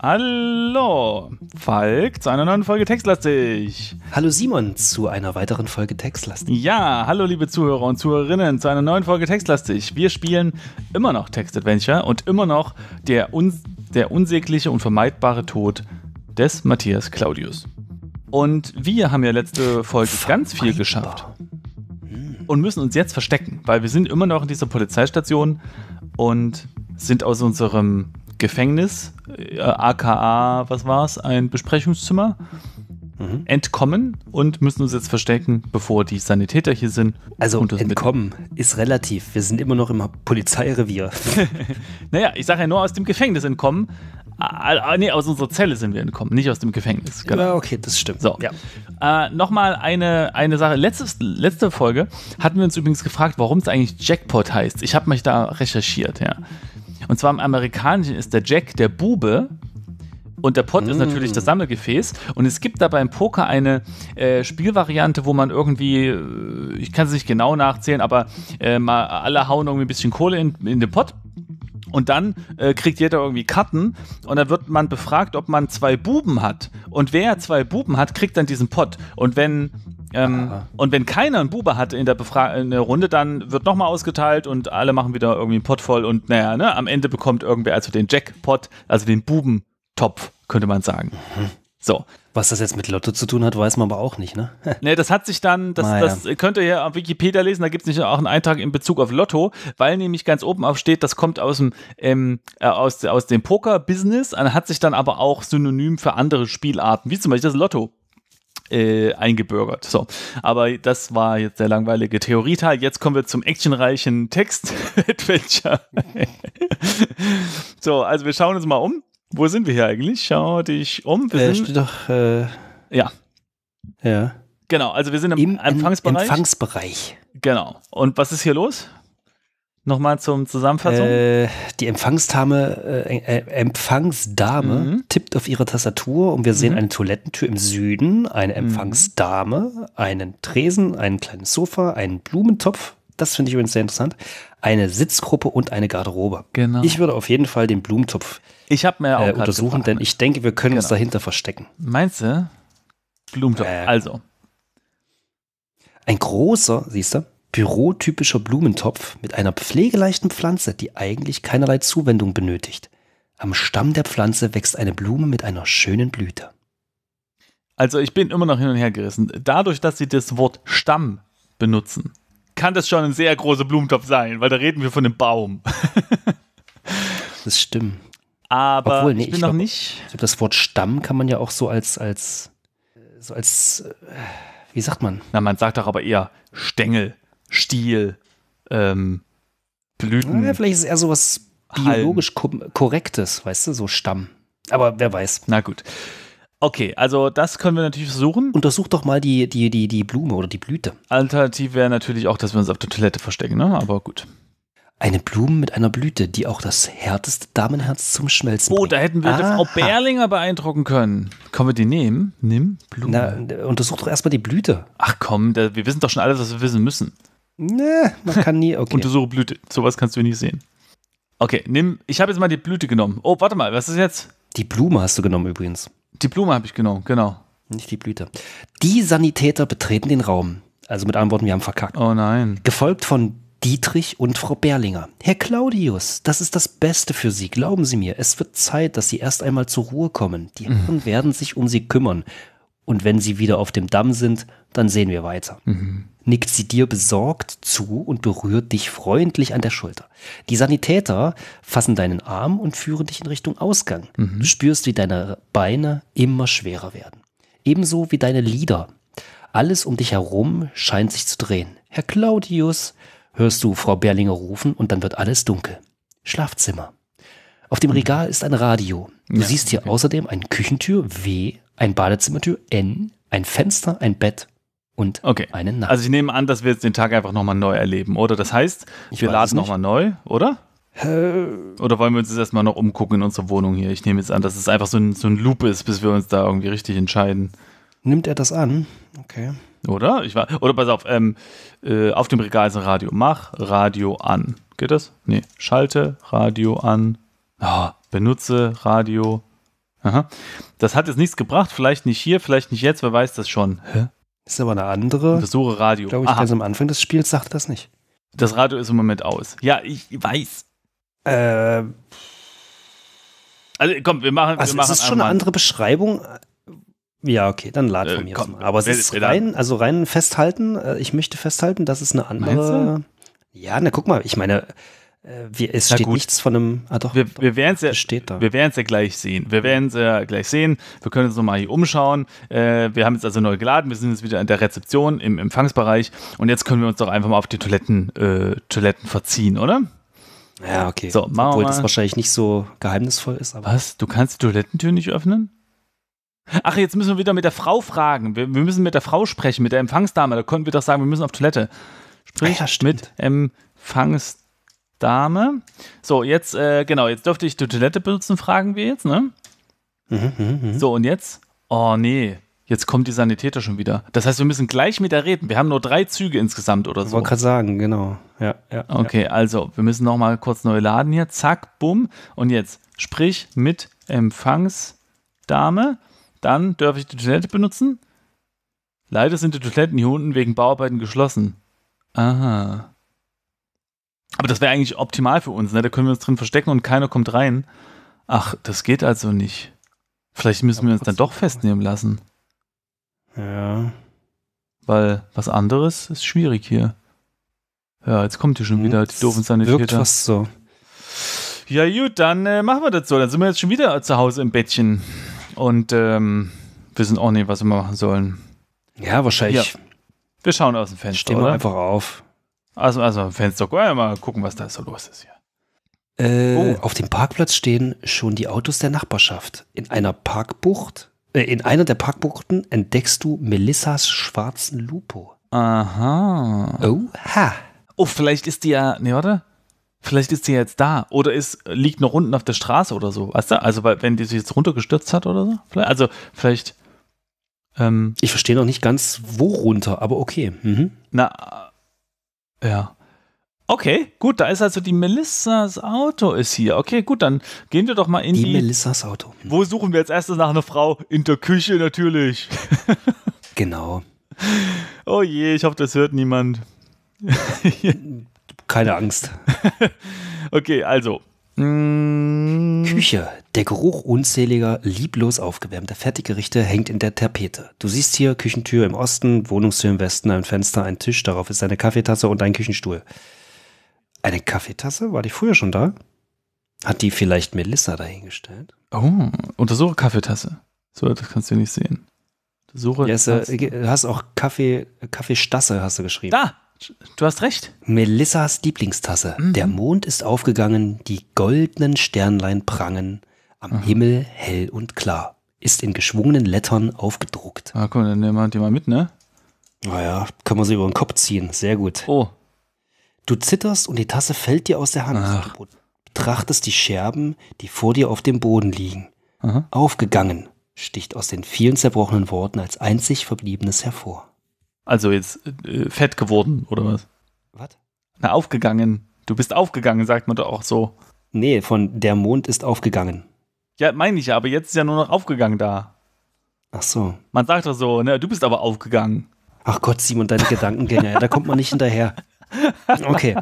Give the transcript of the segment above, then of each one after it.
Hallo Falk zu einer neuen Folge Textlastig. Hallo Simon zu einer weiteren Folge Textlastig. Ja, hallo liebe Zuhörer und Zuhörerinnen zu einer neuen Folge Textlastig. Wir spielen immer noch Text Adventure und immer noch der, un der unsägliche und vermeidbare Tod des Matthias Claudius. Und wir haben ja letzte Folge Vermeidbar. ganz viel geschafft und müssen uns jetzt verstecken, weil wir sind immer noch in dieser Polizeistation und sind aus unserem Gefängnis, äh, aka, was war's, ein Besprechungszimmer, mhm. entkommen und müssen uns jetzt verstecken, bevor die Sanitäter hier sind. Also entkommen ist relativ. Wir sind immer noch im Polizeirevier. naja, ich sage ja nur aus dem Gefängnis entkommen. Ah, ah, nee, aus unserer Zelle sind wir entkommen, nicht aus dem Gefängnis. Genau. Ja, okay, das stimmt. So. Ja. Äh, Nochmal eine, eine Sache. Letztes, letzte Folge hatten wir uns übrigens gefragt, warum es eigentlich Jackpot heißt. Ich habe mich da recherchiert, ja. Und zwar im Amerikanischen ist der Jack der Bube und der Pot mm. ist natürlich mm. das Sammelgefäß. Und es gibt dabei im Poker eine äh, Spielvariante, wo man irgendwie, äh, ich kann es nicht genau nachzählen, aber äh, mal alle hauen irgendwie ein bisschen Kohle in, in den Pot. Und dann äh, kriegt jeder irgendwie Karten und dann wird man befragt, ob man zwei Buben hat. Und wer zwei Buben hat, kriegt dann diesen Pott. Und wenn ähm, ah. und wenn keiner einen Bube hat in der, Befra in der Runde, dann wird nochmal ausgeteilt und alle machen wieder irgendwie einen Pott voll und naja, ne, am Ende bekommt irgendwer also den Jackpot, also den Bubentopf, könnte man sagen. Mhm. So. Was das jetzt mit Lotto zu tun hat, weiß man aber auch nicht, ne? ne, das hat sich dann, das, naja. das könnt ihr ja auf Wikipedia lesen, da gibt es nicht auch einen Eintrag in Bezug auf Lotto, weil nämlich ganz oben auf steht, das kommt aus dem, ähm, äh, aus, aus dem Poker-Business, äh, hat sich dann aber auch synonym für andere Spielarten, wie zum Beispiel das Lotto äh, eingebürgert. So, aber das war jetzt der langweilige Theorieteil. Jetzt kommen wir zum actionreichen Text-Adventure. so, also wir schauen uns mal um. Wo sind wir hier eigentlich? Schau dich um. Wir äh, sind doch. Äh, ja. Ja. Genau, also wir sind im, Im Empfangsbereich. Empfangsbereich. Genau. Und was ist hier los? Nochmal zum Zusammenfassung. Äh, die Empfangsdame, äh, äh, Empfangsdame mhm. tippt auf ihre Tastatur und wir sehen mhm. eine Toilettentür im Süden, eine mhm. Empfangsdame, einen Tresen, einen kleinen Sofa, einen Blumentopf. Das finde ich übrigens sehr interessant. Eine Sitzgruppe und eine Garderobe. Genau. Ich würde auf jeden Fall den Blumentopf ich hab mir auch äh, untersuchen, denn ich denke, wir können genau. uns dahinter verstecken. Meinst du? Blumentopf. Äh, also. Ein großer, siehst du? bürotypischer Blumentopf mit einer pflegeleichten Pflanze, die eigentlich keinerlei Zuwendung benötigt. Am Stamm der Pflanze wächst eine Blume mit einer schönen Blüte. Also ich bin immer noch hin und her gerissen. Dadurch, dass sie das Wort Stamm benutzen, kann das schon ein sehr großer Blumentopf sein, weil da reden wir von einem Baum. das stimmt. Aber Obwohl, nee, ich bin ich noch glaub, nicht. Glaub, das Wort Stamm kann man ja auch so als, als, so als, äh, wie sagt man? Na, man sagt doch aber eher Stängel. Stiel, ähm, Blüten. Ja, vielleicht ist es eher so was biologisch ko korrektes, weißt du, so Stamm. Aber wer weiß. Na gut. Okay, also das können wir natürlich versuchen. Untersuch doch mal die, die, die, die Blume oder die Blüte. Alternativ wäre natürlich auch, dass wir uns auf der Toilette verstecken, ne? aber gut. Eine Blume mit einer Blüte, die auch das härteste Damenherz zum Schmelzen oh, bringt. Oh, da hätten wir Aha. Frau Berlinger beeindrucken können. Können wir die nehmen? Nimm Blume. Na, untersuch doch erstmal die Blüte. Ach komm, wir wissen doch schon alles, was wir wissen müssen. Ne, man kann nie, okay. Untersuche Blüte. Sowas kannst du nicht sehen. Okay, nimm, ich habe jetzt mal die Blüte genommen. Oh, warte mal, was ist jetzt? Die Blume hast du genommen übrigens. Die Blume habe ich genommen, genau. Nicht die Blüte. Die Sanitäter betreten den Raum. Also mit anderen Worten, wir haben verkackt. Oh nein. Gefolgt von Dietrich und Frau Berlinger. Herr Claudius, das ist das Beste für Sie, glauben Sie mir. Es wird Zeit, dass Sie erst einmal zur Ruhe kommen. Die Herren mhm. werden sich um Sie kümmern. Und wenn Sie wieder auf dem Damm sind, dann sehen wir weiter. Mhm. Nickt sie dir besorgt zu und berührt dich freundlich an der Schulter. Die Sanitäter fassen deinen Arm und führen dich in Richtung Ausgang. Mhm. Du spürst, wie deine Beine immer schwerer werden. Ebenso wie deine Lieder. Alles um dich herum scheint sich zu drehen. Herr Claudius, hörst du Frau Berlinger rufen und dann wird alles dunkel. Schlafzimmer. Auf dem mhm. Regal ist ein Radio. Du ja, siehst hier okay. außerdem eine Küchentür W, ein Badezimmertür N, ein Fenster, ein Bett und okay. eine Nacht. Also ich nehme an, dass wir jetzt den Tag einfach nochmal neu erleben, oder? Das heißt, ich wir laden nochmal neu, oder? Oder wollen wir uns jetzt erstmal noch umgucken in unserer Wohnung hier? Ich nehme jetzt an, dass es einfach so ein, so ein Loop ist, bis wir uns da irgendwie richtig entscheiden. Nimmt er das an? Okay. Oder? Ich war, oder pass auf, ähm, äh, auf dem Regal ist ein Radio. Mach Radio an. Geht das? Nee. Schalte Radio an. Oh, benutze Radio. Aha. Das hat jetzt nichts gebracht. Vielleicht nicht hier, vielleicht nicht jetzt. Wer weiß das schon? Hä? Das ist aber eine andere. Untersuche Radio. Glaube ich, ganz am Anfang des Spiels sagt das nicht. Das Radio ist im Moment aus. Ja, ich weiß. Äh, also komm, wir machen. Also wir machen ist es schon eine andere Beschreibung? Ja, okay, dann lad äh, von äh, mir komm, aus. Aber es ist rein, also rein festhalten, äh, ich möchte festhalten, dass es eine andere. Ja, na guck mal, ich meine, wir, es steht nichts von einem. Ah, doch, wir, wir werden es ja, steht da. Wir werden es ja gleich sehen. Wir werden es ja gleich sehen. Wir können uns nochmal hier umschauen. Äh, wir haben jetzt also neu geladen. Wir sind jetzt wieder in der Rezeption im Empfangsbereich. Und jetzt können wir uns doch einfach mal auf die Toiletten, äh, Toiletten verziehen, oder? Ja, okay. So, machen Obwohl das wahrscheinlich nicht so geheimnisvoll ist. Was? Du kannst die Toilettentür nicht öffnen? Ach, jetzt müssen wir wieder mit der Frau fragen. Wir, wir müssen mit der Frau sprechen, mit der Empfangsdame. Da können wir doch sagen, wir müssen auf Toilette. Sprich ah ja, mit Empfangsdame. Dame. So, jetzt, äh, genau, jetzt dürfte ich die Toilette benutzen, fragen wir jetzt, ne? Mhm, mh, mh. So, und jetzt? Oh, nee. Jetzt kommt die Sanitäter schon wieder. Das heißt, wir müssen gleich mit ihr reden. Wir haben nur drei Züge insgesamt oder so. Ich wollte gerade sagen, genau. Ja, ja, okay, ja. also, wir müssen nochmal kurz neu laden hier. Zack, bumm. Und jetzt sprich mit Empfangsdame. Dann dürfe ich die Toilette benutzen. Leider sind die Toiletten hier unten wegen Bauarbeiten geschlossen. Aha. Aber das wäre eigentlich optimal für uns, ne? Da können wir uns drin verstecken und keiner kommt rein. Ach, das geht also nicht. Vielleicht müssen Aber wir uns dann doch festnehmen lassen. Ja. Weil was anderes ist schwierig hier. Ja, jetzt kommt hier schon wieder die doofen Sanitäter. Wirkt fast so. Ja gut, dann äh, machen wir das so. Dann sind wir jetzt schon wieder zu Hause im Bettchen und ähm, wissen auch nicht, was wir machen sollen. Ja, wahrscheinlich. Ja. Wir schauen aus dem Fenster. Stehen wir oder? einfach auf. Also, also Fenster, mal gucken, was da so los ist hier. Äh, oh. Auf dem Parkplatz stehen schon die Autos der Nachbarschaft. In einer Parkbucht, äh, in einer der Parkbuchten entdeckst du Melissas schwarzen Lupo. Aha. Oh, ha. Oh, vielleicht ist die ja, ne, warte. Vielleicht ist sie jetzt da oder ist, liegt noch unten auf der Straße oder so. Weißt du? Also, wenn die sich jetzt runtergestürzt hat oder so. Vielleicht, also, vielleicht. Ähm, ich verstehe noch nicht ganz, worunter, aber okay. Mhm. Na, ja. Okay, gut, da ist also die Melissas Auto ist hier. Okay, gut, dann gehen wir doch mal in die. Die Melissas Auto. Hm. Wo suchen wir als erstes nach einer Frau? In der Küche natürlich. genau. Oh je, ich hoffe, das hört niemand. Keine Angst. okay, also, Mm. Küche. Der Geruch unzähliger, lieblos aufgewärmter Fertiggerichte hängt in der Tapete. Du siehst hier Küchentür im Osten, Wohnungstür im Westen, ein Fenster, ein Tisch, darauf ist eine Kaffeetasse und ein Küchenstuhl. Eine Kaffeetasse? War die früher schon da? Hat die vielleicht Melissa dahingestellt? Oh, untersuche Kaffeetasse. So, das kannst du nicht sehen. Untersuche. Ja, yes, äh, hast auch Kaffee, Kaffeestasse hast du geschrieben. Da! Du hast recht. Melissas Lieblingstasse. Mhm. Der Mond ist aufgegangen, die goldenen Sternlein prangen, am mhm. Himmel hell und klar. Ist in geschwungenen Lettern aufgedruckt. Ah, komm, dann nehmen wir die mal mit, ne? Naja, kann man sie über den Kopf ziehen. Sehr gut. Oh. Du zitterst und die Tasse fällt dir aus der Hand. Ach. betrachtest die Scherben, die vor dir auf dem Boden liegen. Aha. Aufgegangen sticht aus den vielen zerbrochenen Worten als einzig Verbliebenes hervor. Also jetzt äh, äh, fett geworden oder was? Was? Na, aufgegangen. Du bist aufgegangen, sagt man doch auch so. Nee, von der Mond ist aufgegangen. Ja, meine ich ja, aber jetzt ist ja nur noch aufgegangen da. Ach so. Man sagt doch so, ne, du bist aber aufgegangen. Ach Gott, Simon, deine Gedankengänge, ja, da kommt man nicht hinterher. Okay.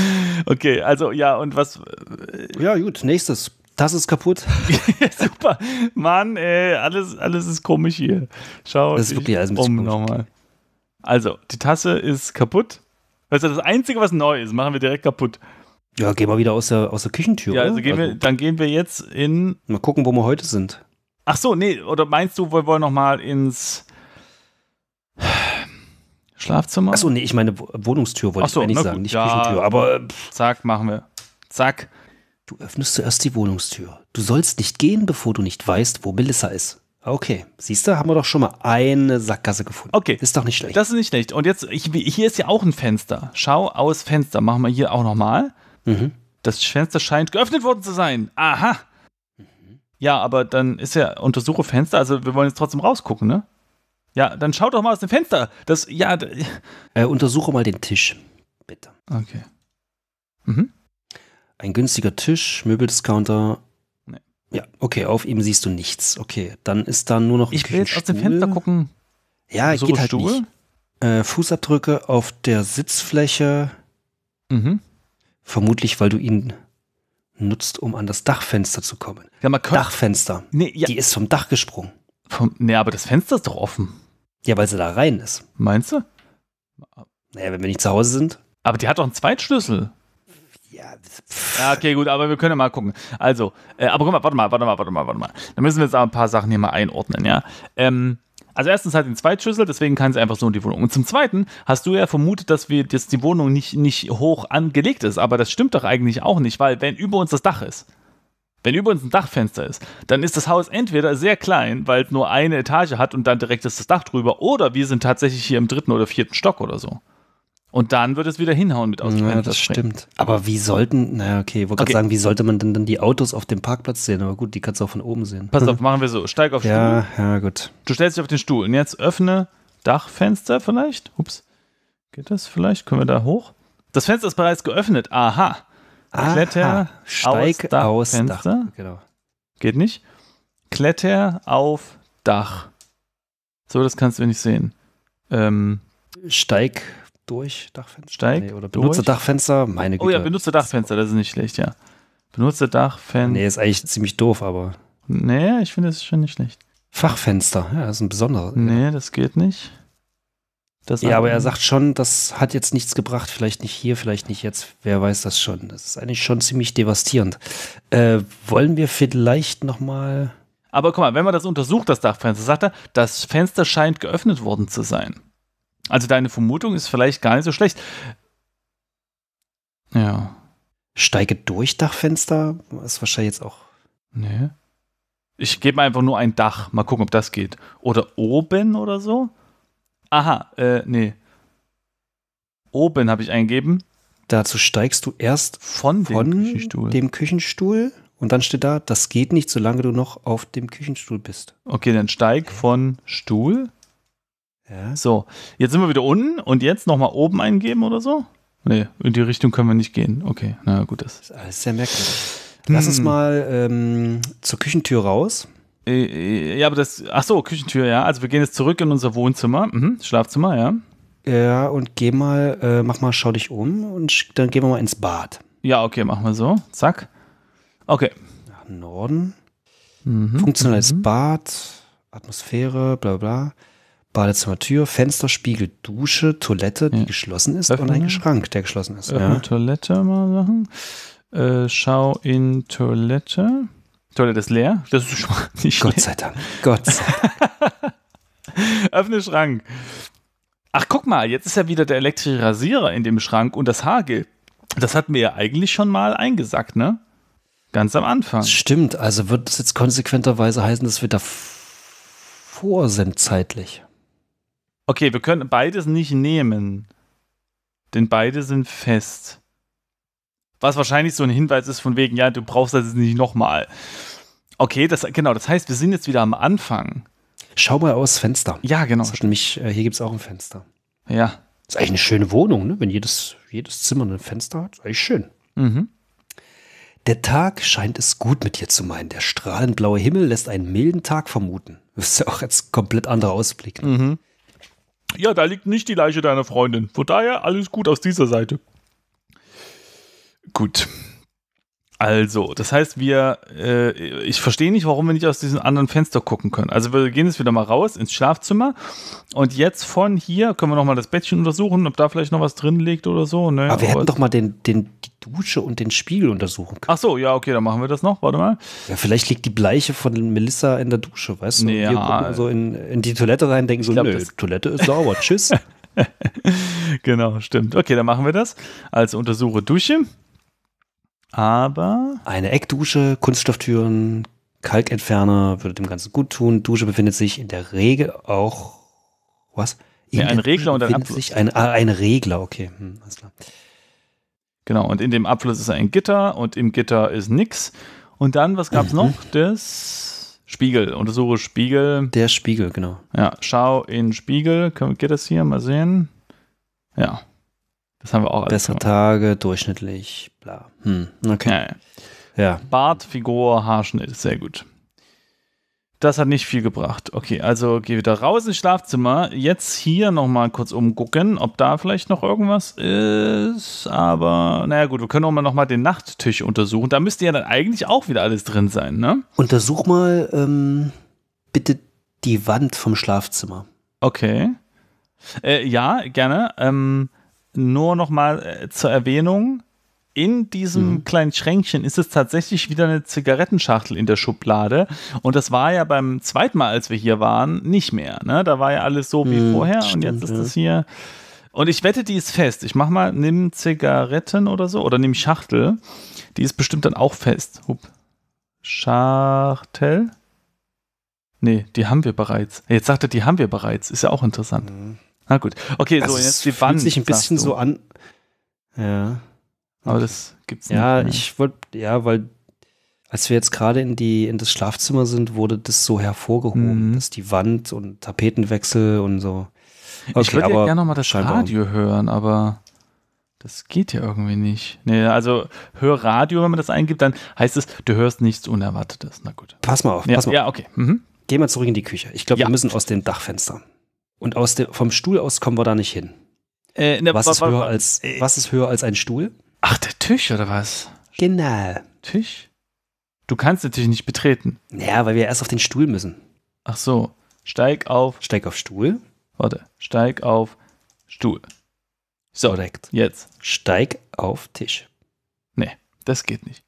okay, also ja, und was. Äh, ja, gut, nächstes. Das ist kaputt. Super. Mann, ey, alles, alles ist komisch hier. Schau. Das ist wirklich alles ein um nochmal. Also, die Tasse ist kaputt. Das das Einzige, was neu ist. Machen wir direkt kaputt. Ja, gehen wir wieder aus der, aus der Küchentür. Ja, also gehen also, wir, dann gehen wir jetzt in. Mal gucken, wo wir heute sind. Ach so, nee. Oder meinst du, wir wollen nochmal ins. Schlafzimmer? Achso, nee, ich meine Wohnungstür wollte so, ich eigentlich gut, sagen, nicht ja, Küchentür. Aber äh, pff. zack, machen wir. Zack. Du öffnest zuerst die Wohnungstür. Du sollst nicht gehen, bevor du nicht weißt, wo Melissa ist. Okay, siehst du, haben wir doch schon mal eine Sackgasse gefunden. Okay. Ist doch nicht schlecht. Das ist nicht schlecht. Und jetzt, ich, hier ist ja auch ein Fenster. Schau aus Fenster. Machen wir hier auch nochmal. Mhm. Das Fenster scheint geöffnet worden zu sein. Aha. Mhm. Ja, aber dann ist ja, untersuche Fenster, also wir wollen jetzt trotzdem rausgucken, ne? Ja, dann schau doch mal aus dem Fenster. Das, ja. Äh, untersuche mal den Tisch, bitte. Okay. Mhm. Ein günstiger Tisch, Möbeldiscounter, ja, okay, auf ihm siehst du nichts. Okay, dann ist da nur noch. Ich will jetzt aus dem Fenster gucken. Ja, so geht halt Stuhl? nicht. Äh, Fußabdrücke auf der Sitzfläche. Mhm. Vermutlich, weil du ihn nutzt, um an das Dachfenster zu kommen. Ja, man könnte, Dachfenster. Nee, ja. Die ist vom Dach gesprungen. Vom, nee, aber das Fenster ist doch offen. Ja, weil sie da rein ist. Meinst du? Naja, wenn wir nicht zu Hause sind. Aber die hat doch einen Zweitschlüssel. Ja, ja, okay, gut, aber wir können ja mal gucken. Also, äh, aber guck mal, warte mal, warte mal, warte mal, warte mal. Da müssen wir jetzt aber ein paar Sachen hier mal einordnen, ja. Ähm, also erstens hat den Zweitschlüssel, deswegen kann sie einfach so in die Wohnung. Und zum Zweiten hast du ja vermutet, dass wir dass die Wohnung nicht, nicht hoch angelegt ist, aber das stimmt doch eigentlich auch nicht, weil wenn über uns das Dach ist, wenn über uns ein Dachfenster ist, dann ist das Haus entweder sehr klein, weil es nur eine Etage hat und dann direkt ist das Dach drüber, oder wir sind tatsächlich hier im dritten oder vierten Stock oder so. Und dann wird es wieder hinhauen mit Außenfenster. Ja, das stimmt. Aber wie sollten, naja, okay, ich wollte okay. gerade sagen, wie sollte man denn dann die Autos auf dem Parkplatz sehen? Aber gut, die kannst du auch von oben sehen. Pass auf, machen wir so. Steig auf den ja, Stuhl. Ja, gut. Du stellst dich auf den Stuhl und jetzt öffne Dachfenster vielleicht. Ups. Geht das vielleicht? Können wir da hoch? Das Fenster ist bereits geöffnet. Aha. Aha. Kletter Steig aus, Dachfenster. Aus Dach. Genau. Geht nicht. Kletter auf Dach. So, das kannst du nicht sehen. Ähm, Steig durch Dachfenster? Steig nee, oder benutze durch. Dachfenster? Meine Güte. Oh ja, benutze Dachfenster, das ist nicht schlecht, ja. Benutze Dachfenster. Nee, ist eigentlich ziemlich doof, aber. Nee, ich finde es schon nicht schlecht. Fachfenster, ja, das ist ein besonderes. Nee, ja. das geht nicht. Das ja, aber er sagt schon, das hat jetzt nichts gebracht. Vielleicht nicht hier, vielleicht nicht jetzt. Wer weiß das schon? Das ist eigentlich schon ziemlich devastierend. Äh, wollen wir vielleicht noch mal? Aber guck mal, wenn man das untersucht, das Dachfenster, sagt er, das Fenster scheint geöffnet worden zu sein. Also deine Vermutung ist vielleicht gar nicht so schlecht. Ja. Steige durch Dachfenster ist wahrscheinlich jetzt auch. Nee. Ich gebe einfach nur ein Dach. Mal gucken, ob das geht. Oder oben oder so. Aha, äh, nee. Oben habe ich eingegeben. Dazu steigst du erst von, dem, Küchenstuhl. dem Küchenstuhl und dann steht da, das geht nicht, solange du noch auf dem Küchenstuhl bist. Okay, dann steig von Stuhl ja. So, jetzt sind wir wieder unten und jetzt nochmal oben eingeben oder so? Nee, in die Richtung können wir nicht gehen. Okay, na gut, das. das ist alles sehr merkwürdig. Lass hm. uns mal ähm, zur Küchentür raus. Äh, äh, ja, aber das. Ach so, Küchentür, ja. Also wir gehen jetzt zurück in unser Wohnzimmer, mhm, Schlafzimmer, ja. Ja, und geh mal, äh, mach mal, schau dich um und dann gehen wir mal ins Bad. Ja, okay, machen wir so. Zack. Okay. Nach Norden. Mhm, Funktionelles mhm. Bad, Atmosphäre, bla bla. Badezimmertür, Fenster, Spiegel, Dusche, Toilette, die ja. geschlossen ist Öffnen. und ein Schrank, der geschlossen ist. ja. Toilette mal machen. Äh, schau in Toilette. Toilette ist leer. Das ist schon nicht Gott sei Dank. Gott sei Dank. Öffne Schrank. Ach, guck mal, jetzt ist ja wieder der elektrische Rasierer in dem Schrank und das Haargel. Das hatten wir ja eigentlich schon mal eingesackt, ne? Ganz am Anfang. stimmt, also wird es jetzt konsequenterweise heißen, dass wir davor sind zeitlich. Okay, wir können beides nicht nehmen. Denn beide sind fest. Was wahrscheinlich so ein Hinweis ist von wegen, ja, du brauchst das jetzt nicht nochmal. Okay, das, genau, das heißt, wir sind jetzt wieder am Anfang. Schau mal aus Fenster. Ja, genau. Das nämlich, äh, hier gibt es auch ein Fenster. Ja. Ist eigentlich eine schöne Wohnung, ne? wenn jedes, jedes Zimmer ein Fenster hat. Ist eigentlich schön. Mhm. Der Tag scheint es gut mit dir zu meinen. Der strahlend blaue Himmel lässt einen milden Tag vermuten. Das ist ja auch jetzt komplett anderer Ausblick. Ne? Mhm. Ja, da liegt nicht die Leiche deiner Freundin. Von daher alles gut aus dieser Seite. Gut. Also, das heißt, wir, äh, ich verstehe nicht, warum wir nicht aus diesem anderen Fenster gucken können. Also wir gehen jetzt wieder mal raus ins Schlafzimmer und jetzt von hier können wir nochmal das Bettchen untersuchen, ob da vielleicht noch was drin liegt oder so. Ne? Aber wir hätten doch mal den, den, die Dusche und den Spiegel untersuchen können. Ach so, ja, okay, dann machen wir das noch. Warte mal. Ja, vielleicht liegt die Bleiche von Melissa in der Dusche, weißt du? Nee, wir ja, gucken so in, in, die Toilette rein, denken so, glaub, nö, das Toilette ist sauber, tschüss. genau, stimmt. Okay, dann machen wir das. Also untersuche Dusche aber. Eine Eckdusche, Kunststofftüren, Kalkentferner würde dem Ganzen gut tun. Dusche befindet sich in der Regel auch. Was? In ja, ein Regler und ein Abfluss. Sich ein, ah, ein Regler, okay. Hm, alles klar. Genau, und in dem Abfluss ist ein Gitter und im Gitter ist nix. Und dann, was gab's mhm. noch? Das Spiegel. Untersuche Spiegel. Der Spiegel, genau. Ja, schau in Spiegel. Geht das hier? Mal sehen. Ja. Das haben wir auch. Bessere gemacht. Tage, durchschnittlich, bla. Hm, okay. Ja, ja. ja. Bart, Figur, Haarschnitt, sehr gut. Das hat nicht viel gebracht. Okay, also geh wieder raus ins Schlafzimmer. Jetzt hier nochmal kurz umgucken, ob da vielleicht noch irgendwas ist. Aber naja gut, wir können auch mal nochmal den Nachttisch untersuchen. Da müsste ja dann eigentlich auch wieder alles drin sein, ne? Untersuch mal ähm, bitte die Wand vom Schlafzimmer. Okay. Äh, ja, gerne. Ähm, nur noch mal äh, zur Erwähnung, in diesem mhm. kleinen Schränkchen ist es tatsächlich wieder eine Zigarettenschachtel in der Schublade. Und das war ja beim zweiten Mal, als wir hier waren, nicht mehr. Ne? Da war ja alles so wie mhm, vorher stimmt, und jetzt ist das hier. Und ich wette, die ist fest. Ich mach mal, nimm Zigaretten oder so oder nimm Schachtel. Die ist bestimmt dann auch fest. Hup. Schachtel? Nee, die haben wir bereits. Jetzt sagt er, die haben wir bereits. Ist ja auch interessant. Mhm. Na gut. Okay, also so jetzt die Fühlt sich ein bisschen so an. Ja. Aber das gibt's nicht. Ja, ich wollte, ja, weil als wir jetzt gerade in die in das Schlafzimmer sind, wurde das so hervorgehoben, mhm. dass die Wand und Tapetenwechsel und so. Okay, ich würde ja gerne nochmal das Radio hören, aber das geht ja irgendwie nicht. Nee, also hör Radio, wenn man das eingibt, dann heißt es, du hörst nichts Unerwartetes. Na gut. Pass mal auf, ja, pass mal. Auf. Ja, okay. Mhm. Geh mal zurück in die Küche. Ich glaube, ja. wir müssen aus den Dachfenstern. Und aus de, vom Stuhl aus kommen wir da nicht hin. Äh, ne, was, ist höher als, äh, was ist höher als ein Stuhl? Ach, der Tisch oder was? Genau. Tisch? Du kannst den Tisch nicht betreten. Ja, weil wir erst auf den Stuhl müssen. Ach so. Steig auf. Steig auf Stuhl. Warte. Steig auf Stuhl. So. Korrekt. Jetzt. Steig auf Tisch. Nee, das geht nicht.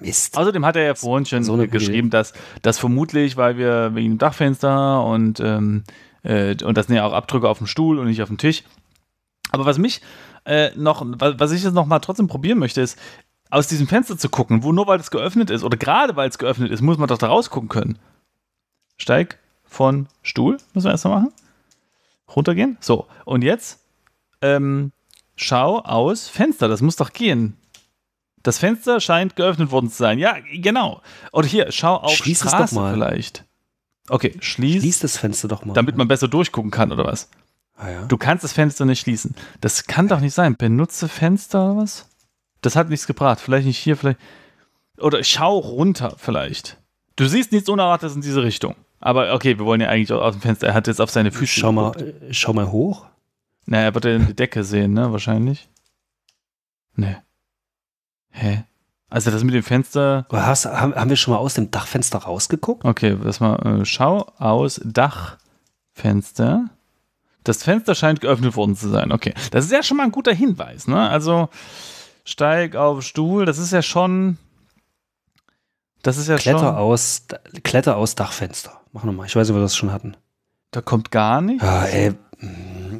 Mist. Außerdem hat er ja vorhin schon so geschrieben, dass, das vermutlich, weil wir wegen dem Dachfenster und ähm, äh, und das sind ja auch Abdrücke auf dem Stuhl und nicht auf dem Tisch. Aber was mich äh, noch, was ich jetzt noch mal trotzdem probieren möchte, ist, aus diesem Fenster zu gucken, wo nur weil es geöffnet ist oder gerade weil es geöffnet ist, muss man doch da rausgucken können. Steig von Stuhl, müssen wir erstmal machen. Runtergehen. So, und jetzt ähm, schau aus Fenster, das muss doch gehen. Das Fenster scheint geöffnet worden zu sein. Ja, genau. Oder hier, schau auf Schließ Straße vielleicht. Okay, schließ. Schließ das Fenster doch mal. Damit man besser durchgucken kann, oder was? Ah, ja. Du kannst das Fenster nicht schließen. Das kann doch nicht sein. Benutze Fenster oder was? Das hat nichts gebracht. Vielleicht nicht hier, vielleicht. Oder schau runter, vielleicht. Du siehst nichts Unerwartetes in diese Richtung. Aber okay, wir wollen ja eigentlich aus dem Fenster. Er hat jetzt auf seine Füße. Schau mal, äh, schau mal hoch. Na, er wird ja die Decke sehen, ne? Wahrscheinlich. Ne. Hä? Also das mit dem Fenster. Hast, haben, haben wir schon mal aus dem Dachfenster rausgeguckt? Okay, lass mal. Äh, schau aus Dachfenster. Das Fenster scheint geöffnet worden zu sein. Okay, das ist ja schon mal ein guter Hinweis. Ne? Also steig auf Stuhl. Das ist ja schon. Das ist ja Kletter schon. Aus, Kletter aus Dachfenster. Mach nochmal. Ich weiß nicht, ob wir das schon hatten. Da kommt gar nichts. Ja, ey,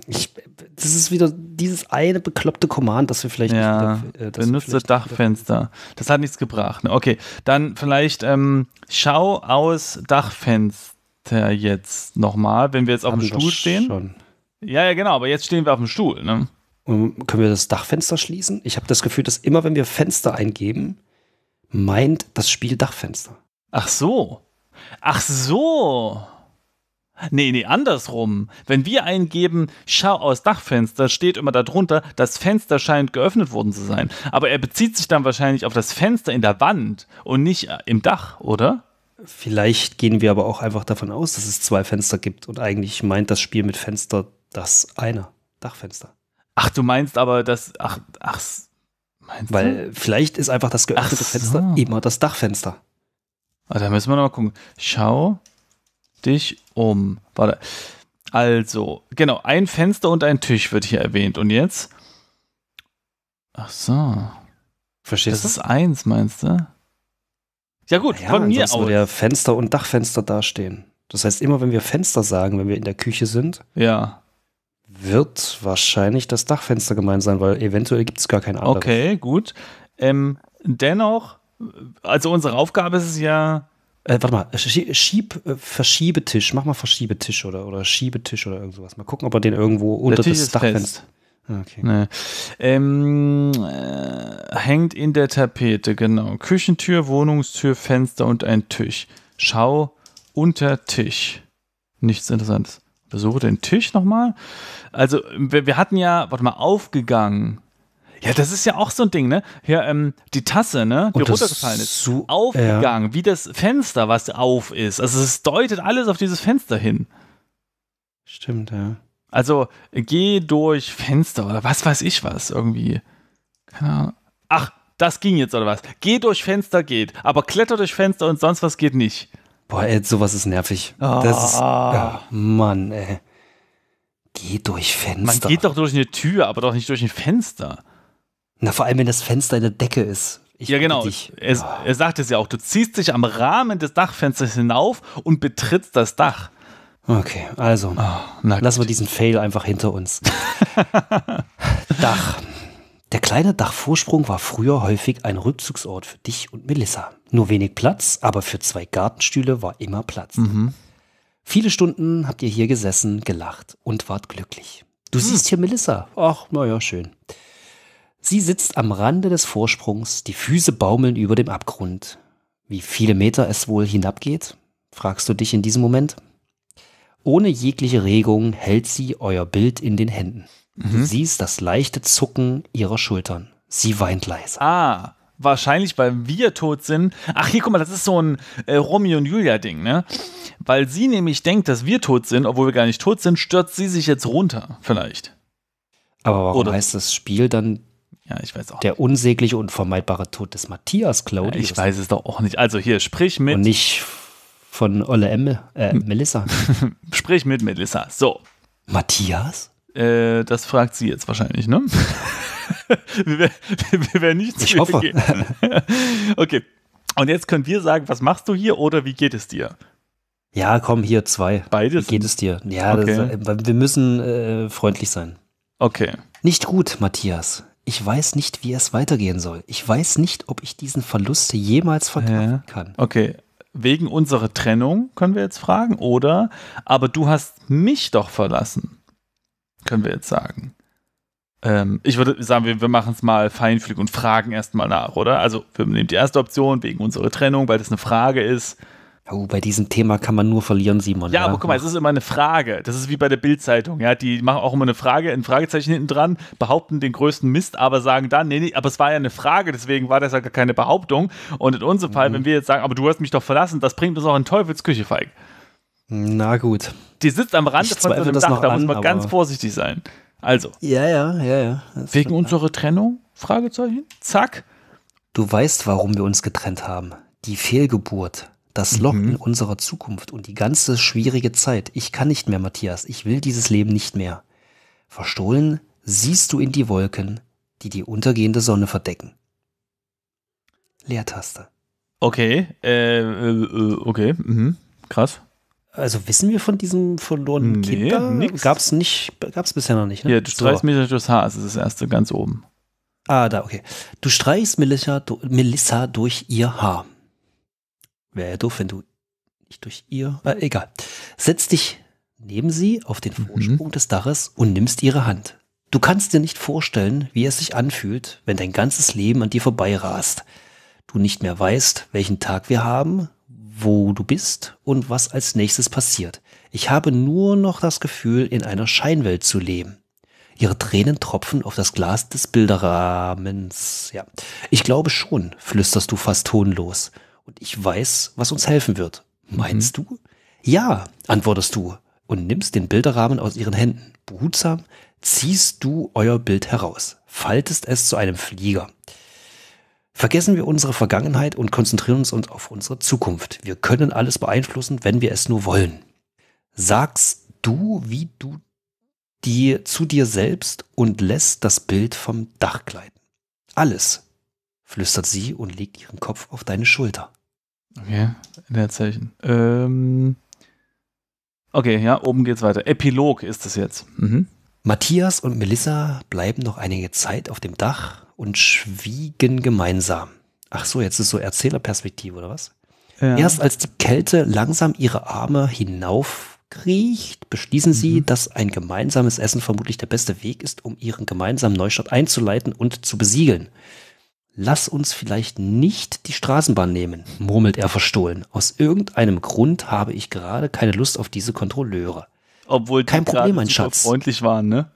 ich, das ist wieder dieses eine bekloppte Command, das wir vielleicht ja, nicht. Äh, benutze Dachfenster. Das hat nichts gebracht. Ne? Okay, dann vielleicht ähm, schau aus Dachfenster jetzt nochmal, wenn wir jetzt auf Haben dem Stuhl stehen. Schon. Ja, ja, genau, aber jetzt stehen wir auf dem Stuhl. Ne? Und können wir das Dachfenster schließen? Ich habe das Gefühl, dass immer, wenn wir Fenster eingeben, meint das Spiel Dachfenster. Ach so. Ach so. Nee, nee, andersrum. Wenn wir eingeben, schau aus Dachfenster, steht immer darunter, das Fenster scheint geöffnet worden zu sein. Aber er bezieht sich dann wahrscheinlich auf das Fenster in der Wand und nicht äh, im Dach, oder? Vielleicht gehen wir aber auch einfach davon aus, dass es zwei Fenster gibt und eigentlich meint das Spiel mit Fenster das eine, Dachfenster. Ach, du meinst aber dass. ach, ach, meinst Weil du? vielleicht ist einfach das geöffnete so. Fenster immer das Dachfenster. Also, da müssen wir nochmal gucken. Schau dich um. Warte. Also, genau, ein Fenster und ein Tisch wird hier erwähnt. Und jetzt? Ach so. Verstehst das du? Das ist eins, meinst du? Ja, gut, ja, von mir aus. würde ja Fenster und Dachfenster dastehen. Das heißt, immer wenn wir Fenster sagen, wenn wir in der Küche sind, ja. wird wahrscheinlich das Dachfenster gemeint sein, weil eventuell gibt es gar kein anderes. Okay, gut. Ähm, dennoch, also unsere Aufgabe ist es ja, äh, warte mal, Schieb, Schieb äh, Verschiebetisch, mach mal Verschiebetisch oder, oder Schiebetisch oder irgend sowas. Mal gucken, ob er den irgendwo unter der das Dachfenster. Ah, okay. Nee. Ähm, äh, hängt in der Tapete, genau. Küchentür, Wohnungstür, Fenster und ein Tisch. Schau unter Tisch. Nichts Interessantes. Besuche den Tisch nochmal. Also, wir, wir hatten ja, warte mal, aufgegangen. Ja, das ist ja auch so ein Ding, ne? Hier, ähm, die Tasse, ne? Die runtergefallen ist. So, aufgegangen, ja. wie das Fenster, was auf ist. Also es deutet alles auf dieses Fenster hin. Stimmt, ja. Also geh durch Fenster oder was weiß ich was irgendwie. Keine Ahnung. Ach, das ging jetzt oder was? Geh durch Fenster geht, aber kletter durch Fenster und sonst was geht nicht. Boah, ey, sowas ist nervig. Oh. Das ist. Oh, Mann, ey. Geh durch Fenster. Man geht doch durch eine Tür, aber doch nicht durch ein Fenster. Na, vor allem, wenn das Fenster in der Decke ist. Ich ja, genau. Er, ah. er sagt es ja auch, du ziehst dich am Rahmen des Dachfensters hinauf und betrittst das Dach. Okay, also oh, lassen wir diesen Fail einfach hinter uns. Dach. Der kleine Dachvorsprung war früher häufig ein Rückzugsort für dich und Melissa. Nur wenig Platz, aber für zwei Gartenstühle war immer Platz. Mhm. Viele Stunden habt ihr hier gesessen, gelacht und wart glücklich. Du hm. siehst hier Melissa. Ach, naja, schön. Sie sitzt am Rande des Vorsprungs, die Füße baumeln über dem Abgrund. Wie viele Meter es wohl hinabgeht, fragst du dich in diesem Moment? Ohne jegliche Regung hält sie euer Bild in den Händen. Mhm. Du siehst das leichte Zucken ihrer Schultern. Sie weint leise. Ah, wahrscheinlich, weil wir tot sind. Ach, hier, guck mal, das ist so ein äh, Romeo und Julia-Ding, ne? Weil sie nämlich denkt, dass wir tot sind, obwohl wir gar nicht tot sind, stürzt sie sich jetzt runter, vielleicht. Aber warum Oder? heißt das Spiel dann ja, ich weiß auch. Der nicht. unsägliche, vermeidbare Tod des Matthias Claudius. Ja, ich weiß es doch auch nicht. Also hier, sprich mit. Und nicht von Olle M äh, hm. Melissa. sprich mit Melissa. So. Matthias? Äh, das fragt sie jetzt wahrscheinlich, ne? wir, wir, wir werden nicht zu Ich hoffe. Gehen. okay. Und jetzt können wir sagen, was machst du hier oder wie geht es dir? Ja, komm, hier zwei. Beides? Wie geht es dir? Ja, okay. das, äh, wir müssen äh, freundlich sein. Okay. Nicht gut, Matthias ich weiß nicht, wie es weitergehen soll. Ich weiß nicht, ob ich diesen Verlust jemals verkraften ja. kann. Okay, wegen unserer Trennung können wir jetzt fragen oder, aber du hast mich doch verlassen, können wir jetzt sagen. Ähm, ich würde sagen, wir, wir machen es mal feinfühlig und fragen erstmal nach, oder? Also wir nehmen die erste Option wegen unserer Trennung, weil das eine Frage ist. Oh, bei diesem Thema kann man nur verlieren, Simon. Ja, ja. aber guck mal, es ist immer eine Frage. Das ist wie bei der Bildzeitung. Ja, die machen auch immer eine Frage, ein Fragezeichen hinten dran, behaupten den größten Mist, aber sagen dann, nee, nee, aber es war ja eine Frage, deswegen war das ja gar keine Behauptung. Und in unserem Fall, wenn mhm. wir jetzt sagen, aber du hast mich doch verlassen, das bringt uns auch in Teufelsküche, Feig. Na gut. Die sitzt am Rand von so Dach, da muss man ganz vorsichtig sein. Also. Ja, ja, ja, ja. Das wegen unserer Trennung? Fragezeichen. Zack. Du weißt, warum wir uns getrennt haben. Die Fehlgeburt. Das Loch mhm. in unserer Zukunft und die ganze schwierige Zeit. Ich kann nicht mehr, Matthias. Ich will dieses Leben nicht mehr. Verstohlen siehst du in die Wolken, die die untergehende Sonne verdecken. Leertaste. Okay, äh, äh okay, mhm. krass. Also wissen wir von diesem verlorenen nee, Kind da? Nix. Gab's nicht, gab's bisher noch nicht, ne? Ja, du streichst so. Melissa durchs Haar, das ist das erste ganz oben. Ah, da, okay. Du streichst Melissa, Melissa durch ihr Haar. Wäre ja doof, wenn du nicht durch ihr. Äh, egal. Setz dich neben sie auf den mhm. Vorsprung mhm. des Daches und nimmst ihre Hand. Du kannst dir nicht vorstellen, wie es sich anfühlt, wenn dein ganzes Leben an dir vorbeirast. Du nicht mehr weißt, welchen Tag wir haben, wo du bist und was als nächstes passiert. Ich habe nur noch das Gefühl, in einer Scheinwelt zu leben. Ihre Tränen tropfen auf das Glas des Bilderrahmens. Ja, ich glaube schon, flüsterst du fast tonlos und ich weiß, was uns helfen wird. Meinst mhm. du? Ja, antwortest du und nimmst den Bilderrahmen aus ihren Händen. Behutsam ziehst du euer Bild heraus, faltest es zu einem Flieger. Vergessen wir unsere Vergangenheit und konzentrieren uns auf unsere Zukunft. Wir können alles beeinflussen, wenn wir es nur wollen. Sagst du, wie du die zu dir selbst und lässt das Bild vom Dach gleiten. Alles, flüstert sie und legt ihren Kopf auf deine Schulter. Okay, Leerzeichen. Ähm, okay, ja, oben geht's weiter. Epilog ist es jetzt. Mhm. Matthias und Melissa bleiben noch einige Zeit auf dem Dach und schwiegen gemeinsam. Ach so, jetzt ist so Erzählerperspektive oder was? Ja. Erst als die Kälte langsam ihre Arme hinaufkriecht, beschließen mhm. sie, dass ein gemeinsames Essen vermutlich der beste Weg ist, um ihren gemeinsamen Neustart einzuleiten und zu besiegeln. Lass uns vielleicht nicht die Straßenbahn nehmen, murmelt er verstohlen. Aus irgendeinem Grund habe ich gerade keine Lust auf diese Kontrolleure. Obwohl kein Problem, mein Schatz. Freundlich waren, ne?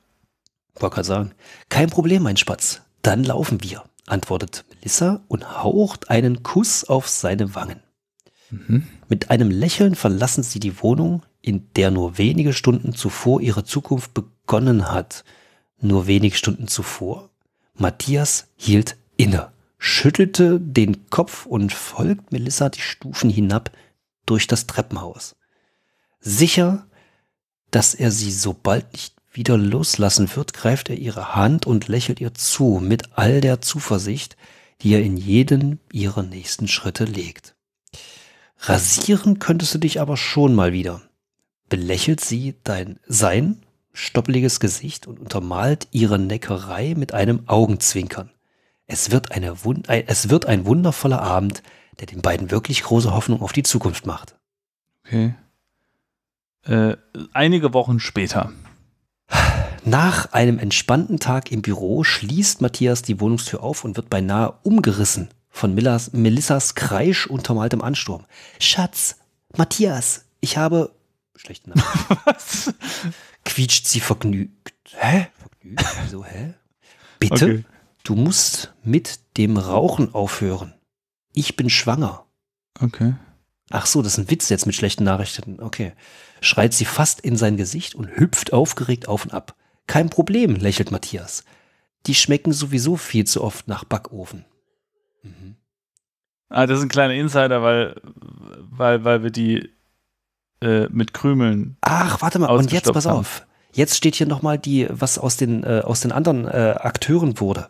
Bocker sagen. Kein Problem, mein Spatz. Dann laufen wir, antwortet Melissa und haucht einen Kuss auf seine Wangen. Mhm. Mit einem Lächeln verlassen sie die Wohnung, in der nur wenige Stunden zuvor ihre Zukunft begonnen hat. Nur wenige Stunden zuvor. Matthias hielt inne, schüttelte den Kopf und folgt Melissa die Stufen hinab durch das Treppenhaus. Sicher, dass er sie sobald nicht wieder loslassen wird, greift er ihre Hand und lächelt ihr zu mit all der Zuversicht, die er in jeden ihrer nächsten Schritte legt. Rasieren könntest du dich aber schon mal wieder. Belächelt sie dein sein stoppeliges Gesicht und untermalt ihre Neckerei mit einem Augenzwinkern. Es wird, eine, es wird ein wundervoller Abend, der den beiden wirklich große Hoffnung auf die Zukunft macht. Okay. Äh, einige Wochen später. Nach einem entspannten Tag im Büro schließt Matthias die Wohnungstür auf und wird beinahe umgerissen von Millas, Melissas Kreisch untermaltem Ansturm. Schatz, Matthias, ich habe. Schlechten Namen. Was? Quietscht sie vergnügt. Hä? Vergnügt? Wieso, hä? Bitte? Okay du musst mit dem Rauchen aufhören. Ich bin schwanger. Okay. Ach so, das ist ein Witz jetzt mit schlechten Nachrichten. Okay. Schreit sie fast in sein Gesicht und hüpft aufgeregt auf und ab. Kein Problem, lächelt Matthias. Die schmecken sowieso viel zu oft nach Backofen. Mhm. Ah, das ist ein kleiner Insider, weil, weil, weil wir die äh, mit Krümeln. Ach, warte mal, und jetzt pass auf. Jetzt steht hier nochmal die, was aus den, äh, aus den anderen äh, Akteuren wurde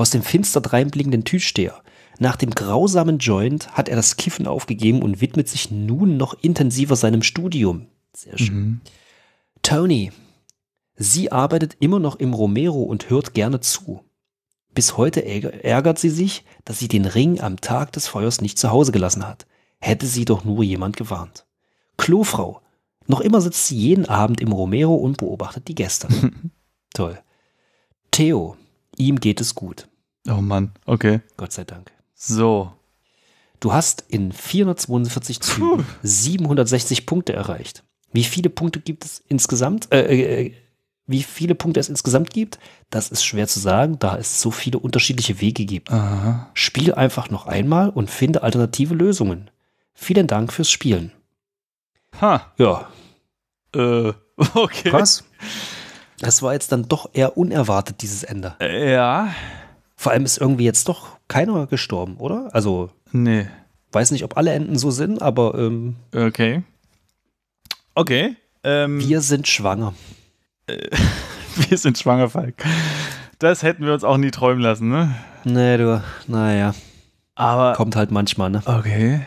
aus dem finster dreinblickenden Türsteher. Nach dem grausamen Joint hat er das Kiffen aufgegeben und widmet sich nun noch intensiver seinem Studium. Sehr schön. Mhm. Tony. Sie arbeitet immer noch im Romero und hört gerne zu. Bis heute ärgert sie sich, dass sie den Ring am Tag des Feuers nicht zu Hause gelassen hat. Hätte sie doch nur jemand gewarnt. Klofrau. Noch immer sitzt sie jeden Abend im Romero und beobachtet die Gäste. Toll. Theo. Ihm geht es gut. Oh Mann, okay. Gott sei Dank. So. Du hast in 442 Zügen Puh. 760 Punkte erreicht. Wie viele Punkte gibt es insgesamt? Äh, äh, äh, wie viele Punkte es insgesamt gibt, das ist schwer zu sagen, da es so viele unterschiedliche Wege gibt. Aha. Spiel einfach noch einmal und finde alternative Lösungen. Vielen Dank fürs Spielen. Ha. Ja. Äh, okay. Was? Das war jetzt dann doch eher unerwartet, dieses Ende. Äh, ja. Vor allem ist irgendwie jetzt doch keiner gestorben, oder? Also. Nee. Weiß nicht, ob alle Enten so sind, aber. Ähm, okay. Okay. Ähm, wir sind schwanger. wir sind schwanger, Falk. Das hätten wir uns auch nie träumen lassen, ne? Nee, du, naja. Aber. Kommt halt manchmal, ne? Okay.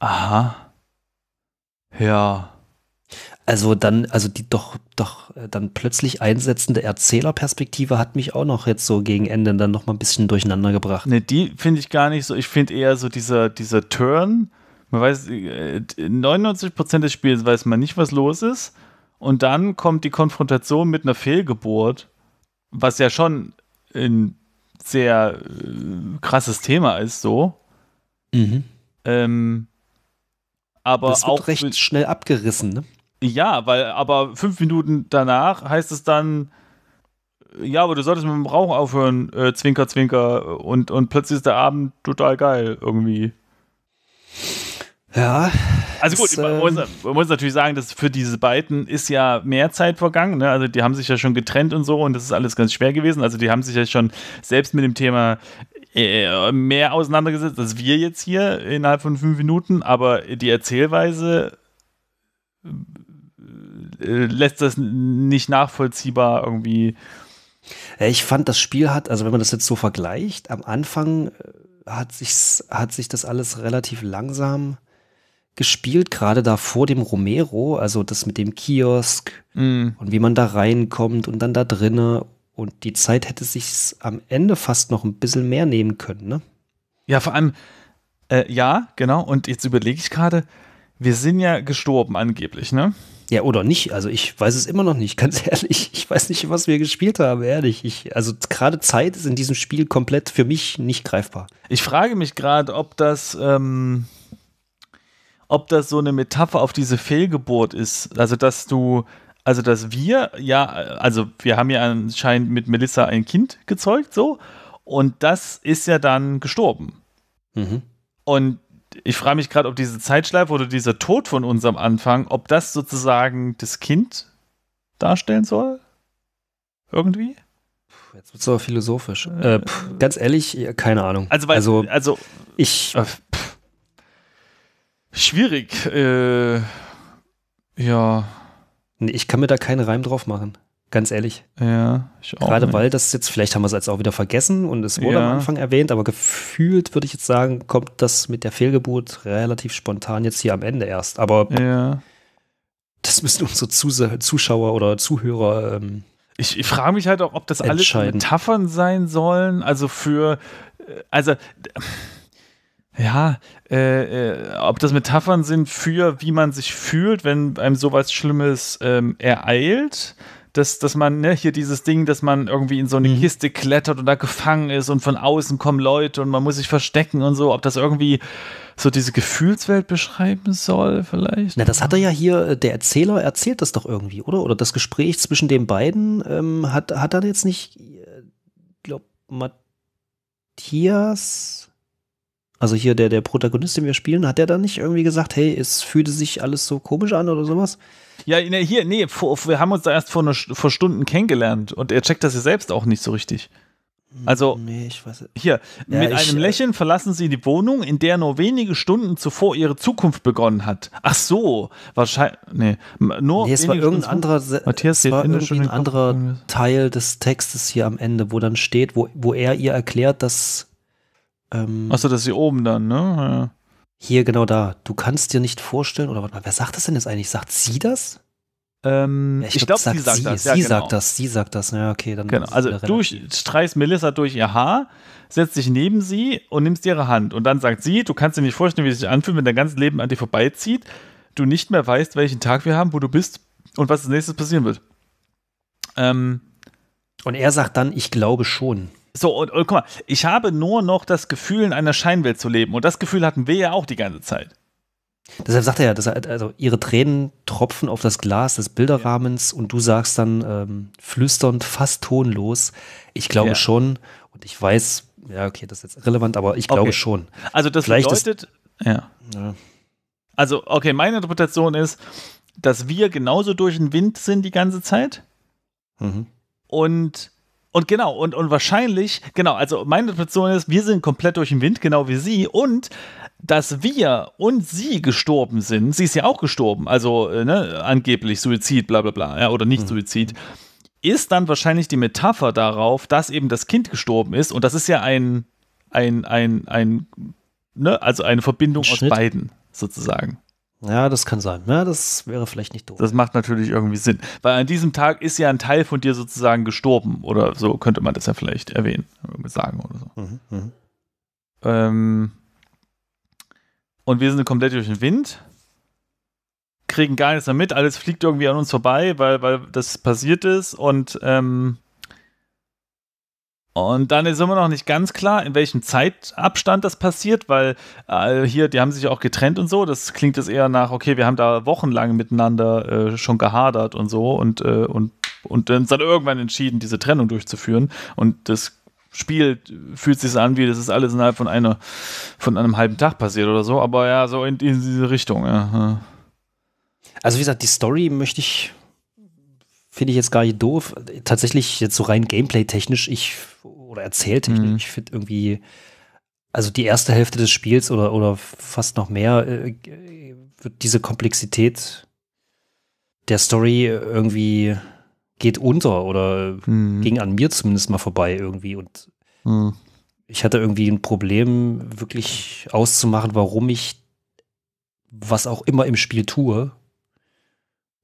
Aha. Ja also dann, also die doch, doch äh, dann plötzlich einsetzende Erzählerperspektive hat mich auch noch jetzt so gegen Ende dann noch mal ein bisschen durcheinander gebracht. Ne, die finde ich gar nicht so. Ich finde eher so dieser, dieser Turn. Man weiß, 99 äh, des Spiels weiß man nicht, was los ist. Und dann kommt die Konfrontation mit einer Fehlgeburt, was ja schon ein sehr äh, krasses Thema ist, so. Mhm. Ähm, aber das wird auch recht schnell abgerissen, ne? Ja, weil aber fünf Minuten danach heißt es dann, ja, aber du solltest mit dem Rauchen aufhören, äh, Zwinker, Zwinker. Und, und plötzlich ist der Abend total geil irgendwie. Ja. Also gut, das, man, äh, muss, man, muss, natürlich sagen, dass für diese beiden ist ja mehr Zeit vergangen. Ne? Also die haben sich ja schon getrennt und so und das ist alles ganz schwer gewesen. Also die haben sich ja schon selbst mit dem Thema äh, mehr auseinandergesetzt als wir jetzt hier innerhalb von fünf Minuten. Aber die Erzählweise äh, lässt das nicht nachvollziehbar irgendwie. Ich fand, das Spiel hat, also wenn man das jetzt so vergleicht, am Anfang äh, hat sich, hat sich das alles relativ langsam gespielt, gerade da vor dem Romero, also das mit dem Kiosk mm. und wie man da reinkommt und dann da drinne. Und die Zeit hätte sich am Ende fast noch ein bisschen mehr nehmen können, ne? Ja, vor allem, äh, ja, genau. Und jetzt überlege ich gerade, wir sind ja gestorben angeblich, ne? Ja, oder nicht. Also ich weiß es immer noch nicht, ganz ehrlich. Ich weiß nicht, was wir gespielt haben, ehrlich. Ich, also gerade Zeit ist in diesem Spiel komplett für mich nicht greifbar. Ich frage mich gerade, ob das, ähm, ob das so eine Metapher auf diese Fehlgeburt ist. Also dass du, also dass wir, ja, also wir haben ja anscheinend mit Melissa ein Kind gezeugt, so. Und das ist ja dann gestorben. Mhm. Und ich frage mich gerade, ob diese Zeitschleife oder dieser Tod von uns am Anfang, ob das sozusagen das Kind darstellen soll? Irgendwie? Jetzt wird es aber philosophisch. Äh, äh pff, ganz ehrlich, keine Ahnung. Also, weil, also, also ich. Äh, schwierig. Äh, ja. Nee, ich kann mir da keinen Reim drauf machen. Ganz ehrlich. Ja, ich auch. Gerade nicht. weil das jetzt, vielleicht haben wir es jetzt auch wieder vergessen und es wurde ja. am Anfang erwähnt, aber gefühlt würde ich jetzt sagen, kommt das mit der Fehlgeburt relativ spontan jetzt hier am Ende erst. Aber ja. das müssen unsere Zuschauer oder Zuhörer. Ähm, ich, ich frage mich halt auch, ob das alles Metaphern sein sollen. Also für. Äh, also. Äh, ja, äh, äh, ob das Metaphern sind für, wie man sich fühlt, wenn einem sowas Schlimmes ähm, ereilt, dass, dass man, ne, hier dieses Ding, dass man irgendwie in so eine mhm. Kiste klettert und da gefangen ist und von außen kommen Leute und man muss sich verstecken und so, ob das irgendwie so diese Gefühlswelt beschreiben soll, vielleicht. Na, das hat er ja hier, äh, der Erzähler erzählt das doch irgendwie, oder? Oder das Gespräch zwischen den beiden ähm, hat, hat er jetzt nicht, äh, glaub, Matthias, also hier der, der Protagonist, den wir spielen, hat er da nicht irgendwie gesagt, hey, es fühlte sich alles so komisch an oder sowas? Ja, nee, hier, nee, vor, wir haben uns da erst vor, eine, vor Stunden kennengelernt und er checkt das ja selbst auch nicht so richtig. Also, hm, nee, ich weiß hier, ja, mit ich, einem äh, Lächeln verlassen sie die Wohnung, in der nur wenige Stunden zuvor ihre Zukunft begonnen hat. Ach so, wahrscheinlich, nee, nur nee, es war irgendein Stunden anderer, Matthias es war irgendwie ein anderer Teil des Textes hier am Ende, wo dann steht, wo, wo er ihr erklärt, dass ähm, Achso, das ist hier oben dann, ne? Ja. Hier, genau da. Du kannst dir nicht vorstellen, oder wer sagt das denn jetzt eigentlich? Sagt sie das? Ähm, ich glaube, sie sagt sie. das. Ja, sie genau. sagt das, sie sagt das. Ja, okay, dann. Genau, also du streichst Melissa durch ihr Haar, setzt dich neben sie und nimmst ihre Hand. Und dann sagt sie, du kannst dir nicht vorstellen, wie es sich anfühlt, wenn dein ganzes Leben an dir vorbeizieht, du nicht mehr weißt, welchen Tag wir haben, wo du bist und was als nächstes passieren wird. Ähm, und er sagt dann, ich glaube schon. So, und, und guck mal, ich habe nur noch das Gefühl, in einer Scheinwelt zu leben. Und das Gefühl hatten wir ja auch die ganze Zeit. Deshalb sagt er ja, dass er, also ihre Tränen tropfen auf das Glas des Bilderrahmens und du sagst dann ähm, flüsternd, fast tonlos, ich glaube ja. schon und ich weiß, ja, okay, das ist jetzt relevant, aber ich glaube okay. schon. Also das Vielleicht bedeutet, das, ja. ja. Also, okay, meine Interpretation ist, dass wir genauso durch den Wind sind die ganze Zeit mhm. und und genau, und, und wahrscheinlich, genau, also meine Interpretation ist, wir sind komplett durch den Wind, genau wie sie. Und dass wir und sie gestorben sind, sie ist ja auch gestorben, also äh, ne, angeblich Suizid, bla bla bla, ja, oder nicht mhm. Suizid, ist dann wahrscheinlich die Metapher darauf, dass eben das Kind gestorben ist. Und das ist ja ein, ein, ein, ein, ne, also eine Verbindung ein aus beiden, sozusagen. Ja, das kann sein. Ja, das wäre vielleicht nicht doof. Das macht natürlich irgendwie Sinn. Weil an diesem Tag ist ja ein Teil von dir sozusagen gestorben. Oder so könnte man das ja vielleicht erwähnen, äh, sagen oder so. Mhm, mhm, ähm, und wir sind komplett durch den Wind, kriegen gar nichts mehr mit, alles fliegt irgendwie an uns vorbei, weil, weil das passiert ist und ähm, und dann ist immer noch nicht ganz klar, in welchem Zeitabstand das passiert, weil äh, hier, die haben sich auch getrennt und so. Das klingt jetzt eher nach, okay, wir haben da wochenlang miteinander äh, schon gehadert und so und, äh, und, und uns dann irgendwann entschieden, diese Trennung durchzuführen. Und das Spiel fühlt sich an, wie das ist alles innerhalb von, einer, von einem halben Tag passiert oder so. Aber ja, so in, in diese Richtung. Ja. Also, wie gesagt, die Story möchte ich finde ich jetzt gar nicht doof. Tatsächlich jetzt so rein Gameplay-technisch, ich oder erzähltechnisch, mhm. ich finde irgendwie, also die erste Hälfte des Spiels oder, oder fast noch mehr, äh, wird diese Komplexität der Story irgendwie geht unter oder mhm. ging an mir zumindest mal vorbei irgendwie und mhm. ich hatte irgendwie ein Problem, wirklich auszumachen, warum ich was auch immer im Spiel tue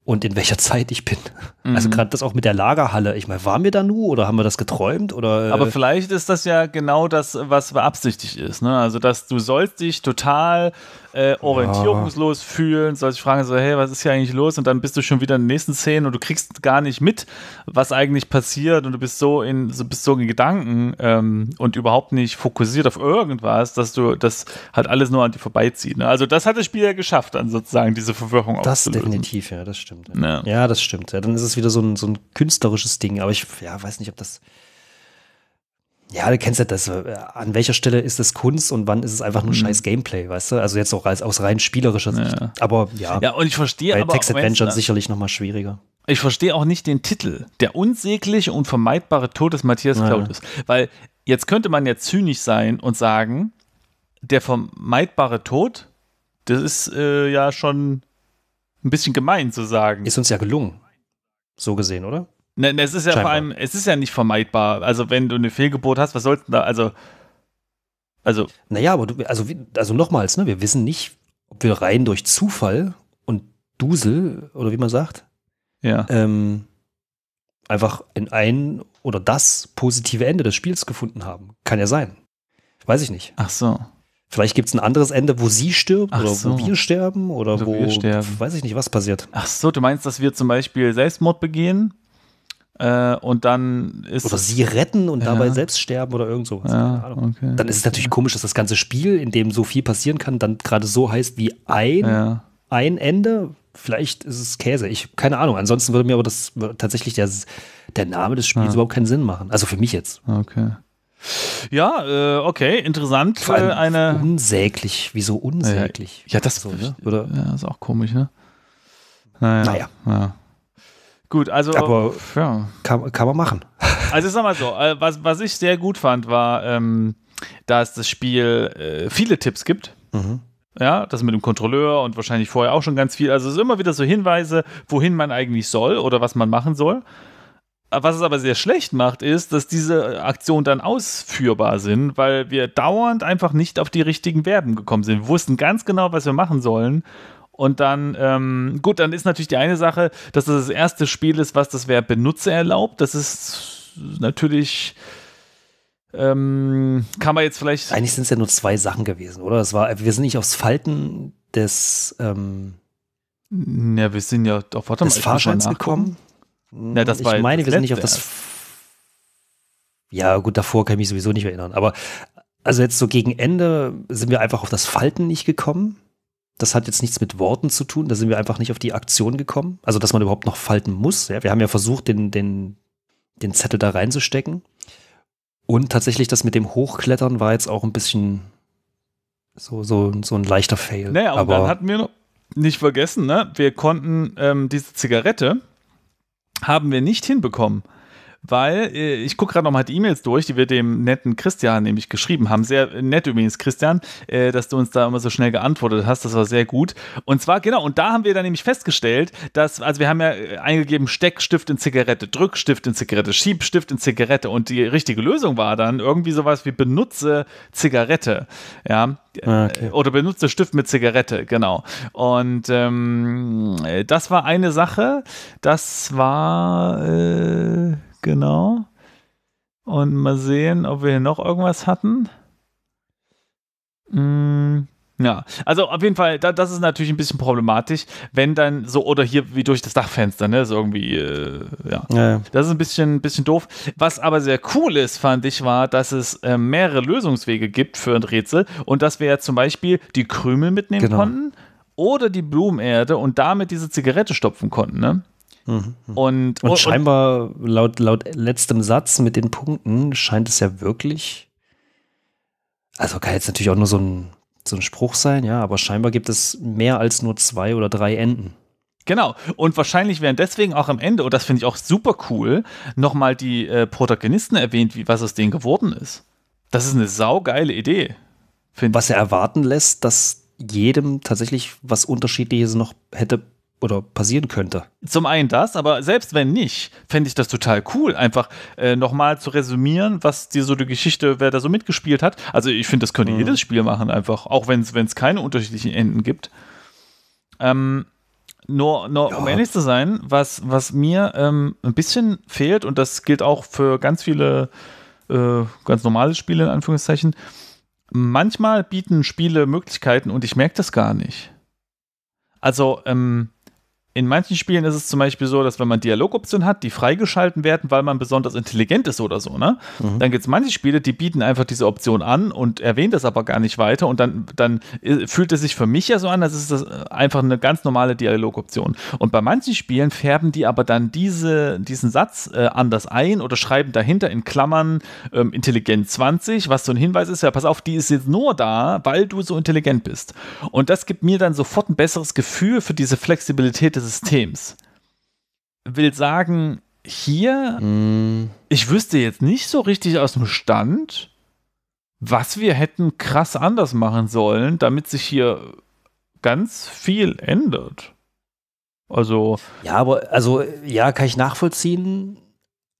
und in welcher Zeit ich bin. Also mhm. Also gerade das auch mit der Lagerhalle. Ich meine, waren wir da nur oder haben wir das geträumt oder? Äh? Aber vielleicht ist das ja genau das, was beabsichtigt ist. Ne? Also dass du sollst dich total äh, orientierungslos ja. fühlen, solche Fragen so, hey, was ist hier eigentlich los? Und dann bist du schon wieder in den nächsten Szenen und du kriegst gar nicht mit, was eigentlich passiert und du bist so in, so, bist so in Gedanken ähm, und überhaupt nicht fokussiert auf irgendwas, dass du das halt alles nur an dir vorbeizieht. Ne? Also das hat das Spiel ja geschafft, dann sozusagen diese Verwirrung Das definitiv, ja, das stimmt. Ja, ja das stimmt. Ja, dann ist es wieder so ein, so ein künstlerisches Ding, aber ich ja, weiß nicht, ob das ja, du kennst ja das, äh, an welcher Stelle ist das Kunst und wann ist es einfach nur mhm. scheiß Gameplay, weißt du? Also jetzt auch als, aus rein spielerischer Sicht. Ja. Aber ja. Ja, und ich verstehe bei aber. Text Adventure sicherlich nochmal schwieriger. Ich verstehe auch nicht den Titel. Der unsägliche und vermeidbare Tod des Matthias ja. Weil jetzt könnte man ja zynisch sein und sagen, der vermeidbare Tod, das ist äh, ja schon ein bisschen gemein zu sagen. Ist uns ja gelungen. So gesehen, oder? Ne, ne, es ist ja Scheinbar. vor allem, es ist ja nicht vermeidbar. Also wenn du eine Fehlgeburt hast, was sollst du da, also also. Naja, aber du, also, also nochmals, ne, wir wissen nicht, ob wir rein durch Zufall und Dusel, oder wie man sagt, ja. ähm, einfach in ein oder das positive Ende des Spiels gefunden haben. Kann ja sein. Weiß ich nicht. Ach so. Vielleicht gibt es ein anderes Ende, wo sie stirbt Ach oder so. wo wir sterben oder, oder wo, wir sterben. weiß ich nicht, was passiert. Ach so, du meinst, dass wir zum Beispiel Selbstmord begehen äh, und dann ist. Oder sie retten und ja. dabei selbst sterben oder irgend sowas. Ja, Keine okay. Dann ist es natürlich komisch, dass das ganze Spiel, in dem so viel passieren kann, dann gerade so heißt wie ein, ja. ein Ende. Vielleicht ist es Käse. Ich, keine Ahnung. Ansonsten würde mir aber das tatsächlich der, der Name des Spiels überhaupt keinen Sinn machen. Also für mich jetzt. Okay. Ja, äh, okay, interessant. Vor allem äh, eine unsäglich, wieso unsäglich? Ja, das so, ne? Oder? Ja, ist auch komisch, ne? Naja. naja. Ja. Gut, also Aber ja. kann, kann man machen. Also sag mal so, äh, was, was ich sehr gut fand, war, ähm, dass das Spiel äh, viele Tipps gibt. Mhm. Ja, das mit dem Kontrolleur und wahrscheinlich vorher auch schon ganz viel. Also es ist immer wieder so Hinweise, wohin man eigentlich soll oder was man machen soll. Äh, was es aber sehr schlecht macht, ist, dass diese Aktionen dann ausführbar sind, weil wir dauernd einfach nicht auf die richtigen Verben gekommen sind. Wir wussten ganz genau, was wir machen sollen und dann, ähm, gut, dann ist natürlich die eine Sache, dass das das erste Spiel ist, was das Verb Benutzer erlaubt. Das ist natürlich. Ähm, kann man jetzt vielleicht. Eigentlich sind es ja nur zwei Sachen gewesen, oder? Das war, wir sind nicht aufs Falten des. Ähm, ja, wir sind ja auf warte des mal, Fahrscheins gekommen. Ja, das war ich meine, wir sind nicht auf das. Ja, gut, davor kann ich mich sowieso nicht erinnern. Aber also jetzt so gegen Ende sind wir einfach auf das Falten nicht gekommen. Das hat jetzt nichts mit Worten zu tun. Da sind wir einfach nicht auf die Aktion gekommen. Also, dass man überhaupt noch falten muss. Ja, wir haben ja versucht, den, den, den Zettel da reinzustecken. Und tatsächlich, das mit dem Hochklettern war jetzt auch ein bisschen so, so, so ein leichter Fail. Naja, und Aber dann hatten wir noch nicht vergessen, ne? wir konnten ähm, diese Zigarette haben wir nicht hinbekommen weil äh, ich gucke gerade nochmal die E-Mails durch, die wir dem netten Christian nämlich geschrieben haben. Sehr äh, nett übrigens, Christian, äh, dass du uns da immer so schnell geantwortet hast. Das war sehr gut. Und zwar, genau, und da haben wir dann nämlich festgestellt, dass, also wir haben ja äh, eingegeben, Steckstift in Zigarette, Drückstift in Zigarette, Schiebstift in Zigarette. Und die richtige Lösung war dann irgendwie sowas wie benutze Zigarette. Ja, ah, Okay. Äh, oder benutze Stift mit Zigarette, genau. Und ähm, das war eine Sache, das war, äh, genau. Und mal sehen, ob wir hier noch irgendwas hatten. Hm, ja, also auf jeden Fall, da, das ist natürlich ein bisschen problematisch, wenn dann so, oder hier wie durch das Dachfenster, ne, ist irgendwie, äh, ja. Ja, ja. Das ist ein bisschen, bisschen doof. Was aber sehr cool ist, fand ich, war, dass es äh, mehrere Lösungswege gibt für ein Rätsel und dass wir ja zum Beispiel die Krümel mitnehmen genau. konnten oder die Blumenerde und damit diese Zigarette stopfen konnten, ne? Mhm. Und, und, oh, und, scheinbar, laut, laut letztem Satz mit den Punkten, scheint es ja wirklich, also kann jetzt natürlich auch nur so ein, so ein Spruch sein, ja, aber scheinbar gibt es mehr als nur zwei oder drei Enden. Genau. Und wahrscheinlich werden deswegen auch am Ende, und das finde ich auch super cool, nochmal die äh, Protagonisten erwähnt, wie was aus denen geworden ist. Das ist eine saugeile Idee. Was er erwarten lässt, dass jedem tatsächlich was Unterschiedliches noch hätte oder passieren könnte. Zum einen das, aber selbst wenn nicht, fände ich das total cool, einfach äh, nochmal zu resümieren, was dir so die Geschichte, wer da so mitgespielt hat. Also ich finde, das könnte mhm. jedes Spiel machen, einfach, auch wenn es keine unterschiedlichen Enden gibt. Ähm, nur, nur ja. um ehrlich zu sein, was, was mir ähm, ein bisschen fehlt, und das gilt auch für ganz viele äh, ganz normale Spiele in Anführungszeichen, manchmal bieten Spiele Möglichkeiten und ich merke das gar nicht. Also, ähm, in manchen Spielen ist es zum Beispiel so, dass wenn man Dialogoptionen hat, die freigeschalten werden, weil man besonders intelligent ist oder so, ne? Mhm. Dann gibt es manche Spiele, die bieten einfach diese Option an und erwähnen das aber gar nicht weiter und dann, dann äh, fühlt es sich für mich ja so an, als ist das äh, einfach eine ganz normale Dialogoption. Und bei manchen Spielen färben die aber dann diese, diesen Satz äh, anders ein oder schreiben dahinter in Klammern ähm, intelligent 20, was so ein Hinweis ist, ja, pass auf, die ist jetzt nur da, weil du so intelligent bist. Und das gibt mir dann sofort ein besseres Gefühl für diese Flexibilität des Systems. Will sagen, hier, mm. ich wüsste jetzt nicht so richtig aus dem Stand, was wir hätten krass anders machen sollen, damit sich hier ganz viel ändert. Also. Ja, aber, also, ja, kann ich nachvollziehen.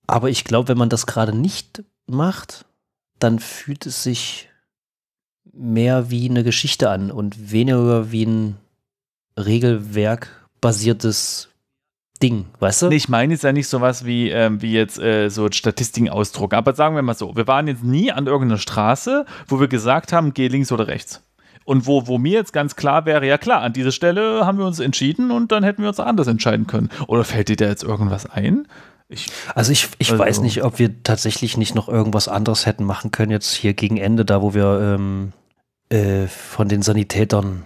Aber ich glaube, wenn man das gerade nicht macht, dann fühlt es sich mehr wie eine Geschichte an und weniger wie ein Regelwerk textbasiertes Ding, weißt du? Nee, ich meine jetzt ja nicht sowas wie, ähm, wie jetzt äh, so Statistiken ausdrucken, aber sagen wir mal so, wir waren jetzt nie an irgendeiner Straße, wo wir gesagt haben, geh links oder rechts. Und wo, wo mir jetzt ganz klar wäre, ja klar, an dieser Stelle haben wir uns entschieden und dann hätten wir uns anders entscheiden können. Oder fällt dir da jetzt irgendwas ein? Ich, also ich, ich also weiß nicht, ob wir tatsächlich nicht noch irgendwas anderes hätten machen können, jetzt hier gegen Ende, da wo wir ähm, äh, von den Sanitätern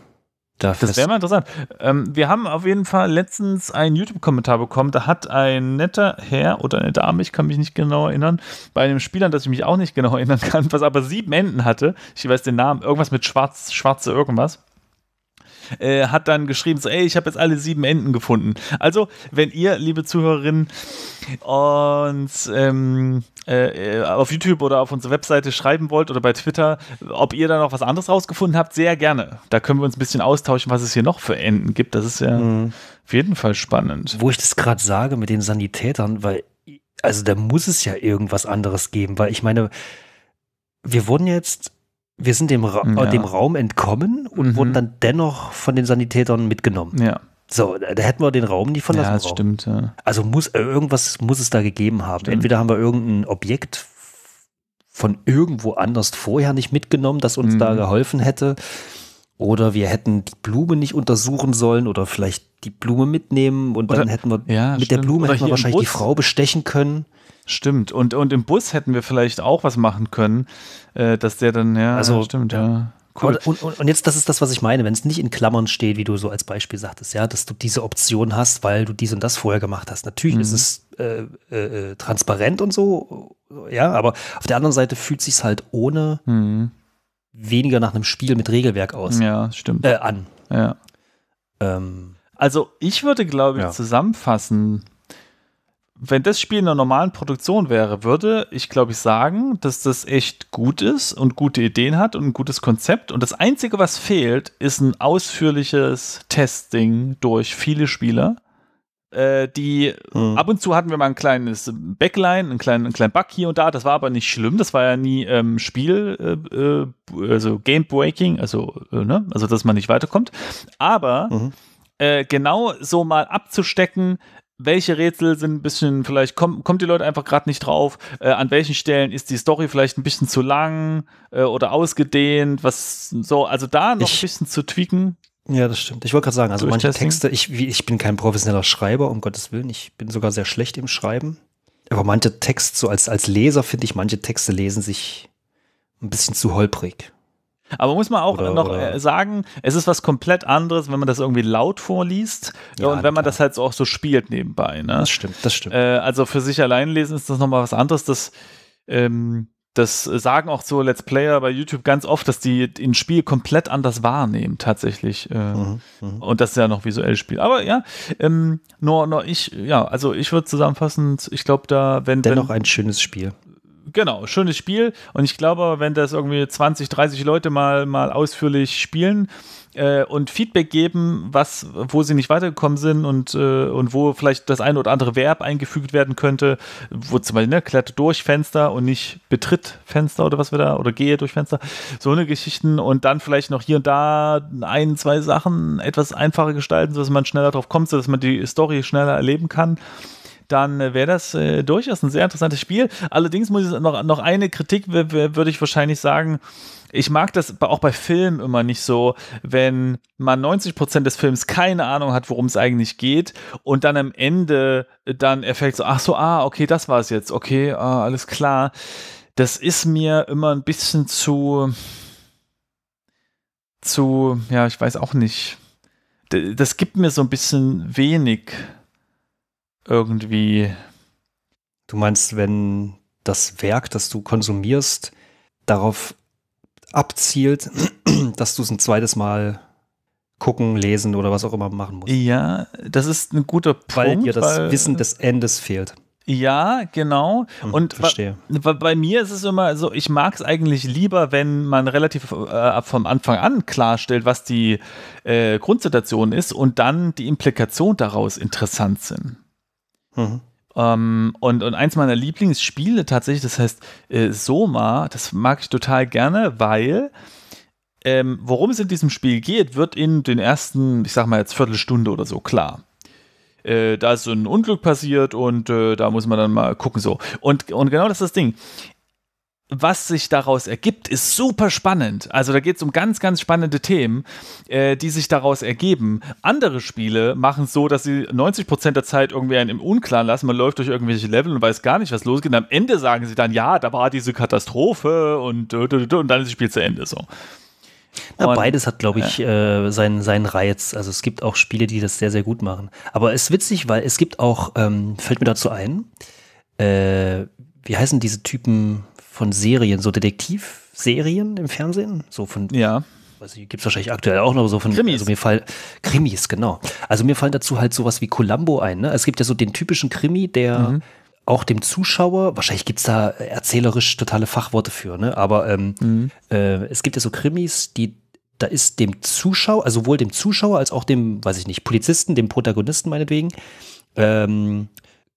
da das wäre mal interessant. Ähm, wir haben auf jeden Fall letztens einen YouTube-Kommentar bekommen. Da hat ein netter Herr oder eine Dame, ich kann mich nicht genau erinnern, bei einem Spiel, an das ich mich auch nicht genau erinnern kann, was aber sieben Enden hatte. Ich weiß den Namen, irgendwas mit Schwarz, Schwarze irgendwas äh, hat dann geschrieben, so, ey, ich habe jetzt alle sieben Enden gefunden. Also, wenn ihr, liebe Zuhörerinnen, uns ähm, äh, äh, auf YouTube oder auf unsere Webseite schreiben wollt oder bei Twitter, ob ihr da noch was anderes rausgefunden habt, sehr gerne. Da können wir uns ein bisschen austauschen, was es hier noch für Enden gibt. Das ist ja mhm. auf jeden Fall spannend. Wo ich das gerade sage mit den Sanitätern, weil, also da muss es ja irgendwas anderes geben, weil ich meine, wir wurden jetzt wir sind dem, Ra ja. Äh, dem Raum entkommen und mhm. wurden dann dennoch von den Sanitätern mitgenommen. Ja. So, da hätten wir den Raum nie verlassen. Ja, das Raum. stimmt. Ja. Also muss äh, irgendwas muss es da gegeben haben. Stimmt. Entweder haben wir irgendein Objekt von irgendwo anders vorher nicht mitgenommen, das uns mhm. da geholfen hätte. Oder wir hätten die Blume nicht untersuchen sollen oder vielleicht die Blume mitnehmen und oder, dann hätten wir ja, mit stimmt. der Blume hätten wir wahrscheinlich die Frau bestechen können. Stimmt. Und, und im Bus hätten wir vielleicht auch was machen können, äh, dass der dann, ja, also, stimmt, ja. ja. Cool. Und, und, und, jetzt, das ist das, was ich meine, wenn es nicht in Klammern steht, wie du so als Beispiel sagtest, ja, dass du diese Option hast, weil du dies und das vorher gemacht hast. Natürlich mhm. ist es äh, äh, äh transparent und so, ja, aber auf der anderen Seite fühlt sich halt ohne mhm. weniger nach einem Spiel mit Regelwerk aus. Ja, stimmt. Äh, an. Ja. Ähm, also ich würde, glaube ich, ja. zusammenfassen wenn das Spiel in einer normalen Produktion wäre, würde ich, glaube ich, sagen, dass das echt gut ist und gute Ideen hat und ein gutes Konzept. Und das Einzige, was fehlt, ist ein ausführliches Testing durch viele Spieler. Äh, die mhm. ab und zu hatten wir mal ein kleines Backline, einen kleinen, einen kleinen Bug hier und da. Das war aber nicht schlimm. Das war ja nie ähm, Spiel, äh, äh also Game Breaking, also, äh, ne? also dass man nicht weiterkommt. Aber mhm äh, genau so mal abzustecken, welche Rätsel sind ein bisschen, vielleicht kommt, kommt die Leute einfach gerade nicht drauf, äh, an welchen Stellen ist die Story vielleicht ein bisschen zu lang äh, oder ausgedehnt, was so, also da noch ich, ein bisschen zu tweaken. Ja, das stimmt. Ich wollte gerade sagen, also manche Texte, ich, ich bin kein professioneller Schreiber, um Gottes Willen, ich bin sogar sehr schlecht im Schreiben. Aber manche Texte, so als, als Leser finde ich, manche Texte lesen sich ein bisschen zu holprig. Aber muss man auch oder, noch oder. Äh, sagen, es ist was komplett anderes, wenn man das irgendwie laut vorliest ja, und wenn man das halt auch so spielt nebenbei. Ne? Das stimmt, das stimmt. Äh, also für sich allein lesen ist das nochmal was anderes. Das, ähm, das sagen auch so Let's Player bei YouTube ganz oft, dass die ein Spiel komplett anders wahrnehmen, tatsächlich. Äh, mhm, mhm. und das ist ja noch visuell spielt. Aber ja, ähm, nur, nur ich, ja, also ich würde zusammenfassend, ich glaube, da, wenn. Dennoch wenn, ein schönes Spiel. Genau, schönes Spiel. Und ich glaube, wenn das irgendwie 20, 30 Leute mal, mal ausführlich spielen äh, und Feedback geben, was, wo sie nicht weitergekommen sind und, äh, und wo vielleicht das ein oder andere Verb eingefügt werden könnte, wo zum Beispiel, ne, kletter durch Fenster und nicht betritt Fenster oder was wir da, oder gehe durch Fenster, so eine Geschichten und dann vielleicht noch hier und da ein, zwei Sachen etwas einfacher gestalten, sodass man schneller drauf kommt, sodass man die Story schneller erleben kann dann äh, wäre das äh, durchaus ein sehr interessantes Spiel. Allerdings muss ich noch, noch eine Kritik, würde ich wahrscheinlich sagen, ich mag das auch bei Filmen immer nicht so, wenn man 90% des Films keine Ahnung hat, worum es eigentlich geht und dann am Ende dann erfällt so, ach so, ah, okay, das war es jetzt, okay, ah, alles klar. Das ist mir immer ein bisschen zu, zu, ja, ich weiß auch nicht. Das gibt mir so ein bisschen wenig irgendwie. Du meinst, wenn das Werk, das du konsumierst, darauf abzielt, dass du es ein zweites Mal gucken, lesen oder was auch immer machen musst. Ja, das ist ein guter Punkt. Weil dir das weil Wissen des Endes fehlt. Ja, genau. Hm, und verstehe. Bei, bei, mir ist es immer so, ich mag es eigentlich lieber, wenn man relativ äh, vom Anfang an klarstellt, was die äh, Grundsituation ist und dann die Implikationen daraus interessant sind. Um, ähm, und, und eins meiner Lieblingsspiele tatsächlich, das heißt äh, Soma, das mag ich total gerne, weil ähm, worum es in diesem Spiel geht, wird in den ersten, ich sag mal jetzt Viertelstunde oder so klar. Äh, da ist so ein Unglück passiert und äh, da muss man dann mal gucken so. Und, und genau das ist das Ding was sich daraus ergibt, ist super spannend. Also da geht es um ganz, ganz spannende Themen, äh, die sich daraus ergeben. Andere Spiele machen es so, dass sie 90% der Zeit irgendwie einen im Unklaren lassen. Man läuft durch irgendwelche Level und weiß gar nicht, was losgeht. Und am Ende sagen sie dann, ja, da war diese Katastrophe und, und, dann ist das Spiel zu Ende. So. Na, und, beides hat, glaube ich, äh, seinen, seinen Reiz. Also es gibt auch Spiele, die das sehr, sehr gut machen. Aber es ist witzig, weil es gibt auch, ähm, fällt mir dazu ein, äh, wie heißen diese Typen, von Serien, so Detektivserien im Fernsehen, so von ja weiß also, gibt es wahrscheinlich aktuell auch noch so von Krimis. Also mir fall, Krimis, genau. Also mir fallen dazu halt sowas wie Columbo ein. Ne? Es gibt ja so den typischen Krimi, der mhm. auch dem Zuschauer, wahrscheinlich gibt es da erzählerisch totale Fachworte für, ne? aber ähm, mhm. äh, es gibt ja so Krimis, die da ist dem Zuschauer, also sowohl dem Zuschauer als auch dem, weiß ich nicht, Polizisten, dem Protagonisten meinetwegen, ähm,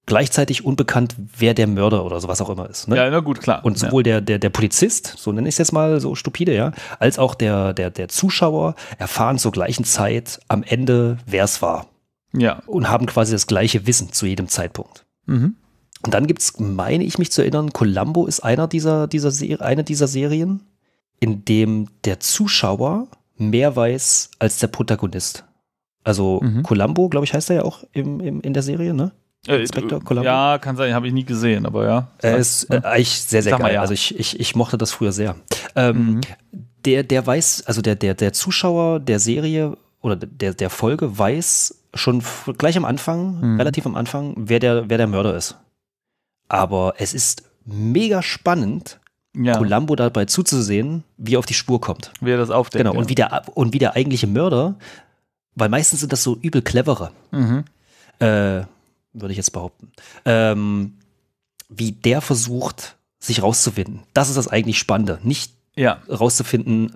gleichzeitig unbekannt, wer der Mörder oder so was auch immer ist. Ne? Ja, na gut, klar. Und sowohl ja. der, der, der Polizist, so nenne ich es jetzt mal so stupide, ja, als auch der, der, der Zuschauer erfahren zur gleichen Zeit am Ende, wer es war. Ja. Und haben quasi das gleiche Wissen zu jedem Zeitpunkt. Mhm. Und dann gibt es, meine ich mich zu erinnern, Columbo ist einer dieser, dieser eine dieser Serien, in dem der Zuschauer mehr weiß als der Protagonist. Also mhm. Columbo, glaube ich, heißt er ja auch im, im, in der Serie, ne? Äh, Inspektor Columbo? Ja, kann sein, habe ich nie gesehen, aber ja. Äh, er ist äh, eigentlich sehr, sehr Sag geil. Ja. Also ich, ich, ich mochte das früher sehr. Ähm, mhm. der, der weiß, also der, der, der Zuschauer der Serie oder der, der Folge weiß schon gleich am Anfang, mhm. relativ am Anfang, wer der, wer der Mörder ist. Aber es ist mega spannend, ja. Columbo dabei zuzusehen, wie er auf die Spur kommt. Wie er das aufdeckt. Genau, ja. und, wie der, und wie der eigentliche Mörder, weil meistens sind das so übel clevere. Mhm. Äh, würde ich jetzt behaupten. Ähm, wie der versucht, sich rauszufinden. Das ist das eigentlich Spannende. Nicht ja. rauszufinden,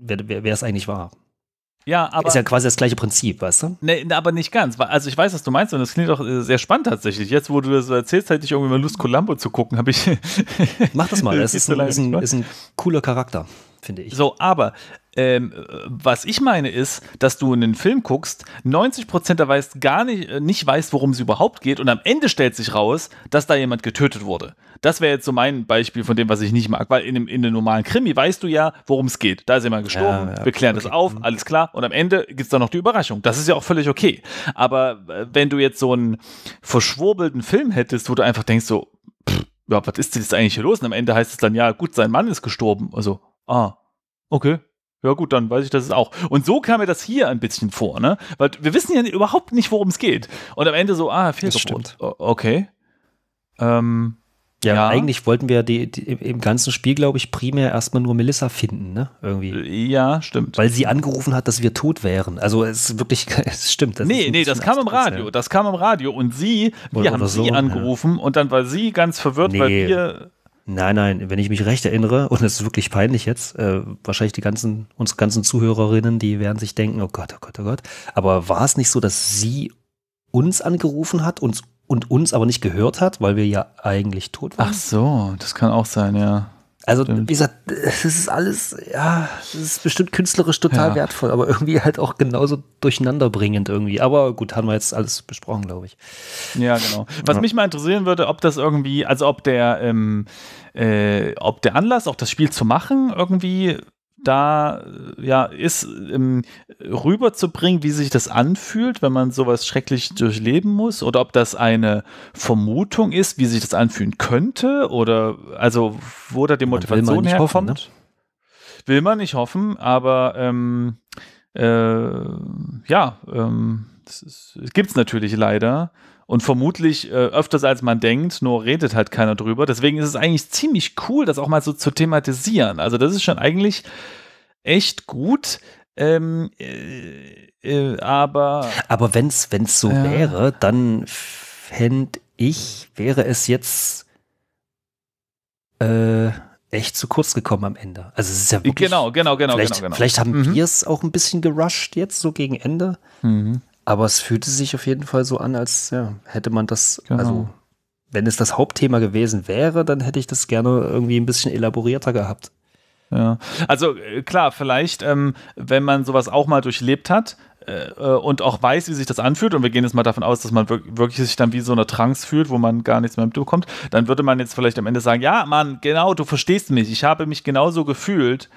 wer, wer, wer es eigentlich war. Ja, aber. Ist ja quasi das gleiche Prinzip, weißt du? Nee, aber nicht ganz. Also, ich weiß, was du meinst und das klingt auch äh, sehr spannend tatsächlich. Jetzt, wo du das erzählst, hätte ich irgendwie mal Lust, Columbo zu gucken. Hab ich Mach das mal. Das ist, ein, ist, ein, ist ein cooler Charakter, finde ich. So, aber ähm, äh, was ich meine ist, dass du einen Film guckst, 90% der weiß gar nicht, äh, nicht weiß, worum es überhaupt geht und am Ende stellt sich raus, dass da jemand getötet wurde. Das wäre jetzt so mein Beispiel von dem, was ich nicht mag, weil in, in einem normalen Krimi weißt du ja, worum es geht. Da ist jemand gestorben, ja, ja, wir klären okay. das auf, mhm. alles klar und am Ende gibt es dann noch die Überraschung. Das ist ja auch völlig okay. Aber äh, wenn du jetzt so einen verschwurbelten Film hättest, wo du einfach denkst so, pff, ja, was ist denn jetzt eigentlich hier los? Und am Ende heißt es dann, ja, gut, sein Mann ist gestorben. Also, ah, okay, ja gut, dann weiß ich das auch. Und so kam mir das hier ein bisschen vor, ne? Weil wir wissen ja überhaupt nicht, worum es geht. Und am Ende so, ah, Fehlgebot. Okay. Ähm, ja, ja, eigentlich wollten wir die, die, im ganzen Spiel, glaube ich, primär erstmal nur Melissa finden, ne? Irgendwie. Ja, stimmt. Weil sie angerufen hat, dass wir tot wären. Also es ist wirklich, es stimmt. Das nee, nee, das kam im Radio. Ja. Das kam im Radio. Und sie, wir oder haben oder so, sie angerufen ja. und dann war sie ganz verwirrt, nee. weil wir Nein, nein, wenn ich mich recht erinnere, und es ist wirklich peinlich jetzt, äh, wahrscheinlich die ganzen, unsere ganzen Zuhörerinnen, die werden sich denken, oh Gott, oh Gott, oh Gott. Aber war es nicht so, dass sie uns angerufen hat uns, und uns aber nicht gehört hat, weil wir ja eigentlich tot waren? Ach so, das kann auch sein, ja. Also, Stimmt. wie gesagt, es ist alles, ja, es ist bestimmt künstlerisch total ja. wertvoll, aber irgendwie halt auch genauso durcheinanderbringend irgendwie. Aber gut, haben wir jetzt alles besprochen, glaube ich. Ja, genau. Was ja. mich mal interessieren würde, ob das irgendwie, also ob der, ähm, äh, ob der Anlass, auch das Spiel zu machen, irgendwie da ja ist, ähm, rüberzubringen, wie sich das anfühlt, wenn man sowas schrecklich durchleben muss, oder ob das eine Vermutung ist, wie sich das anfühlen könnte, oder also wo da die Motivation herkommt. Hoffen, ne? Will man nicht hoffen, aber ähm, äh, ja, ähm, gibt es natürlich leider und vermutlich äh, öfters als man denkt, nur redet halt keiner drüber. Deswegen ist es eigentlich ziemlich cool, das auch mal so zu thematisieren. Also das ist schon eigentlich echt gut. Ähm, äh, äh, aber aber wenn es so ja. wäre, dann fände ich, wäre es jetzt äh, echt zu kurz gekommen am Ende. Also es ist ja wirklich, genau, genau, genau, vielleicht, genau, genau. Vielleicht haben mhm. wir es auch ein bisschen gerusht jetzt so gegen Ende. Mhm. Aber es fühlte sich auf jeden Fall so an, als ja, hätte man das, also, genau. also wenn es das Hauptthema gewesen wäre, dann hätte ich das gerne irgendwie ein bisschen elaborierter gehabt. Ja. Also äh, klar, vielleicht, ähm, wenn man sowas auch mal durchlebt hat, äh, äh, und auch weiß, wie sich das anfühlt, und wir gehen jetzt mal davon aus, dass man wirklich sich dann wie so eine Trance fühlt, wo man gar nichts mehr mitbekommt, dann würde man jetzt vielleicht am Ende sagen, ja, Mann, genau, du verstehst mich, ich habe mich genauso gefühlt,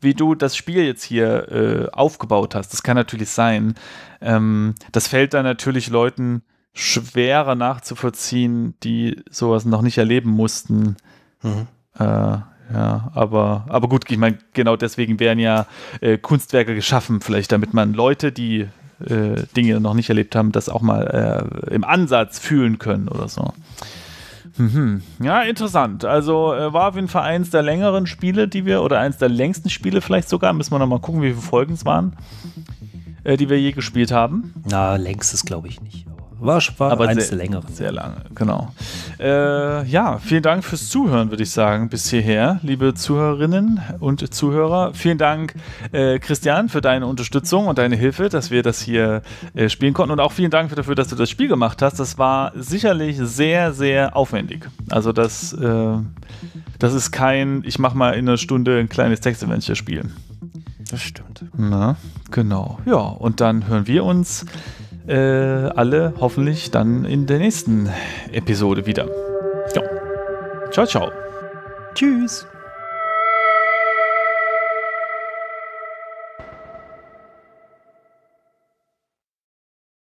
wie du das Spiel jetzt hier äh, aufgebaut hast. Das kann natürlich sein. Ähm, das fällt dann natürlich Leuten schwerer nachzuvollziehen, die sowas noch nicht erleben mussten. Mhm. Äh, ja, aber, aber gut, ich meine, genau deswegen werden ja äh, Kunstwerke geschaffen, vielleicht damit man Leute, die äh, Dinge noch nicht erlebt haben, das auch mal äh, im Ansatz fühlen können oder so. Mhm. Ja, interessant. Also äh, war auf jeden Fall eins der längeren Spiele, die wir, oder eins der längsten Spiele vielleicht sogar, müssen wir nochmal gucken, wie viele Folgen es waren, äh, die wir je gespielt haben. Na, längstes glaube ich nicht. War, war aber eins sehr, längere. Sehr lange, genau. Äh, ja, vielen Dank fürs Zuhören, würde ich sagen, bis hierher, liebe Zuhörerinnen und Zuhörer. Vielen Dank, äh, Christian, für deine Unterstützung und deine Hilfe, dass wir das hier äh, spielen konnten. Und auch vielen Dank dafür, dass du das Spiel gemacht hast. Das war sicherlich sehr, sehr aufwendig. Also das, äh, das ist kein, ich mache mal in einer Stunde ein kleines Textevent hier spielen. Das stimmt. Na, genau. Ja, und dann hören wir uns äh, alle hoffentlich dann in der nächsten Episode wieder. Ja. Ciao, ciao. Tschüss.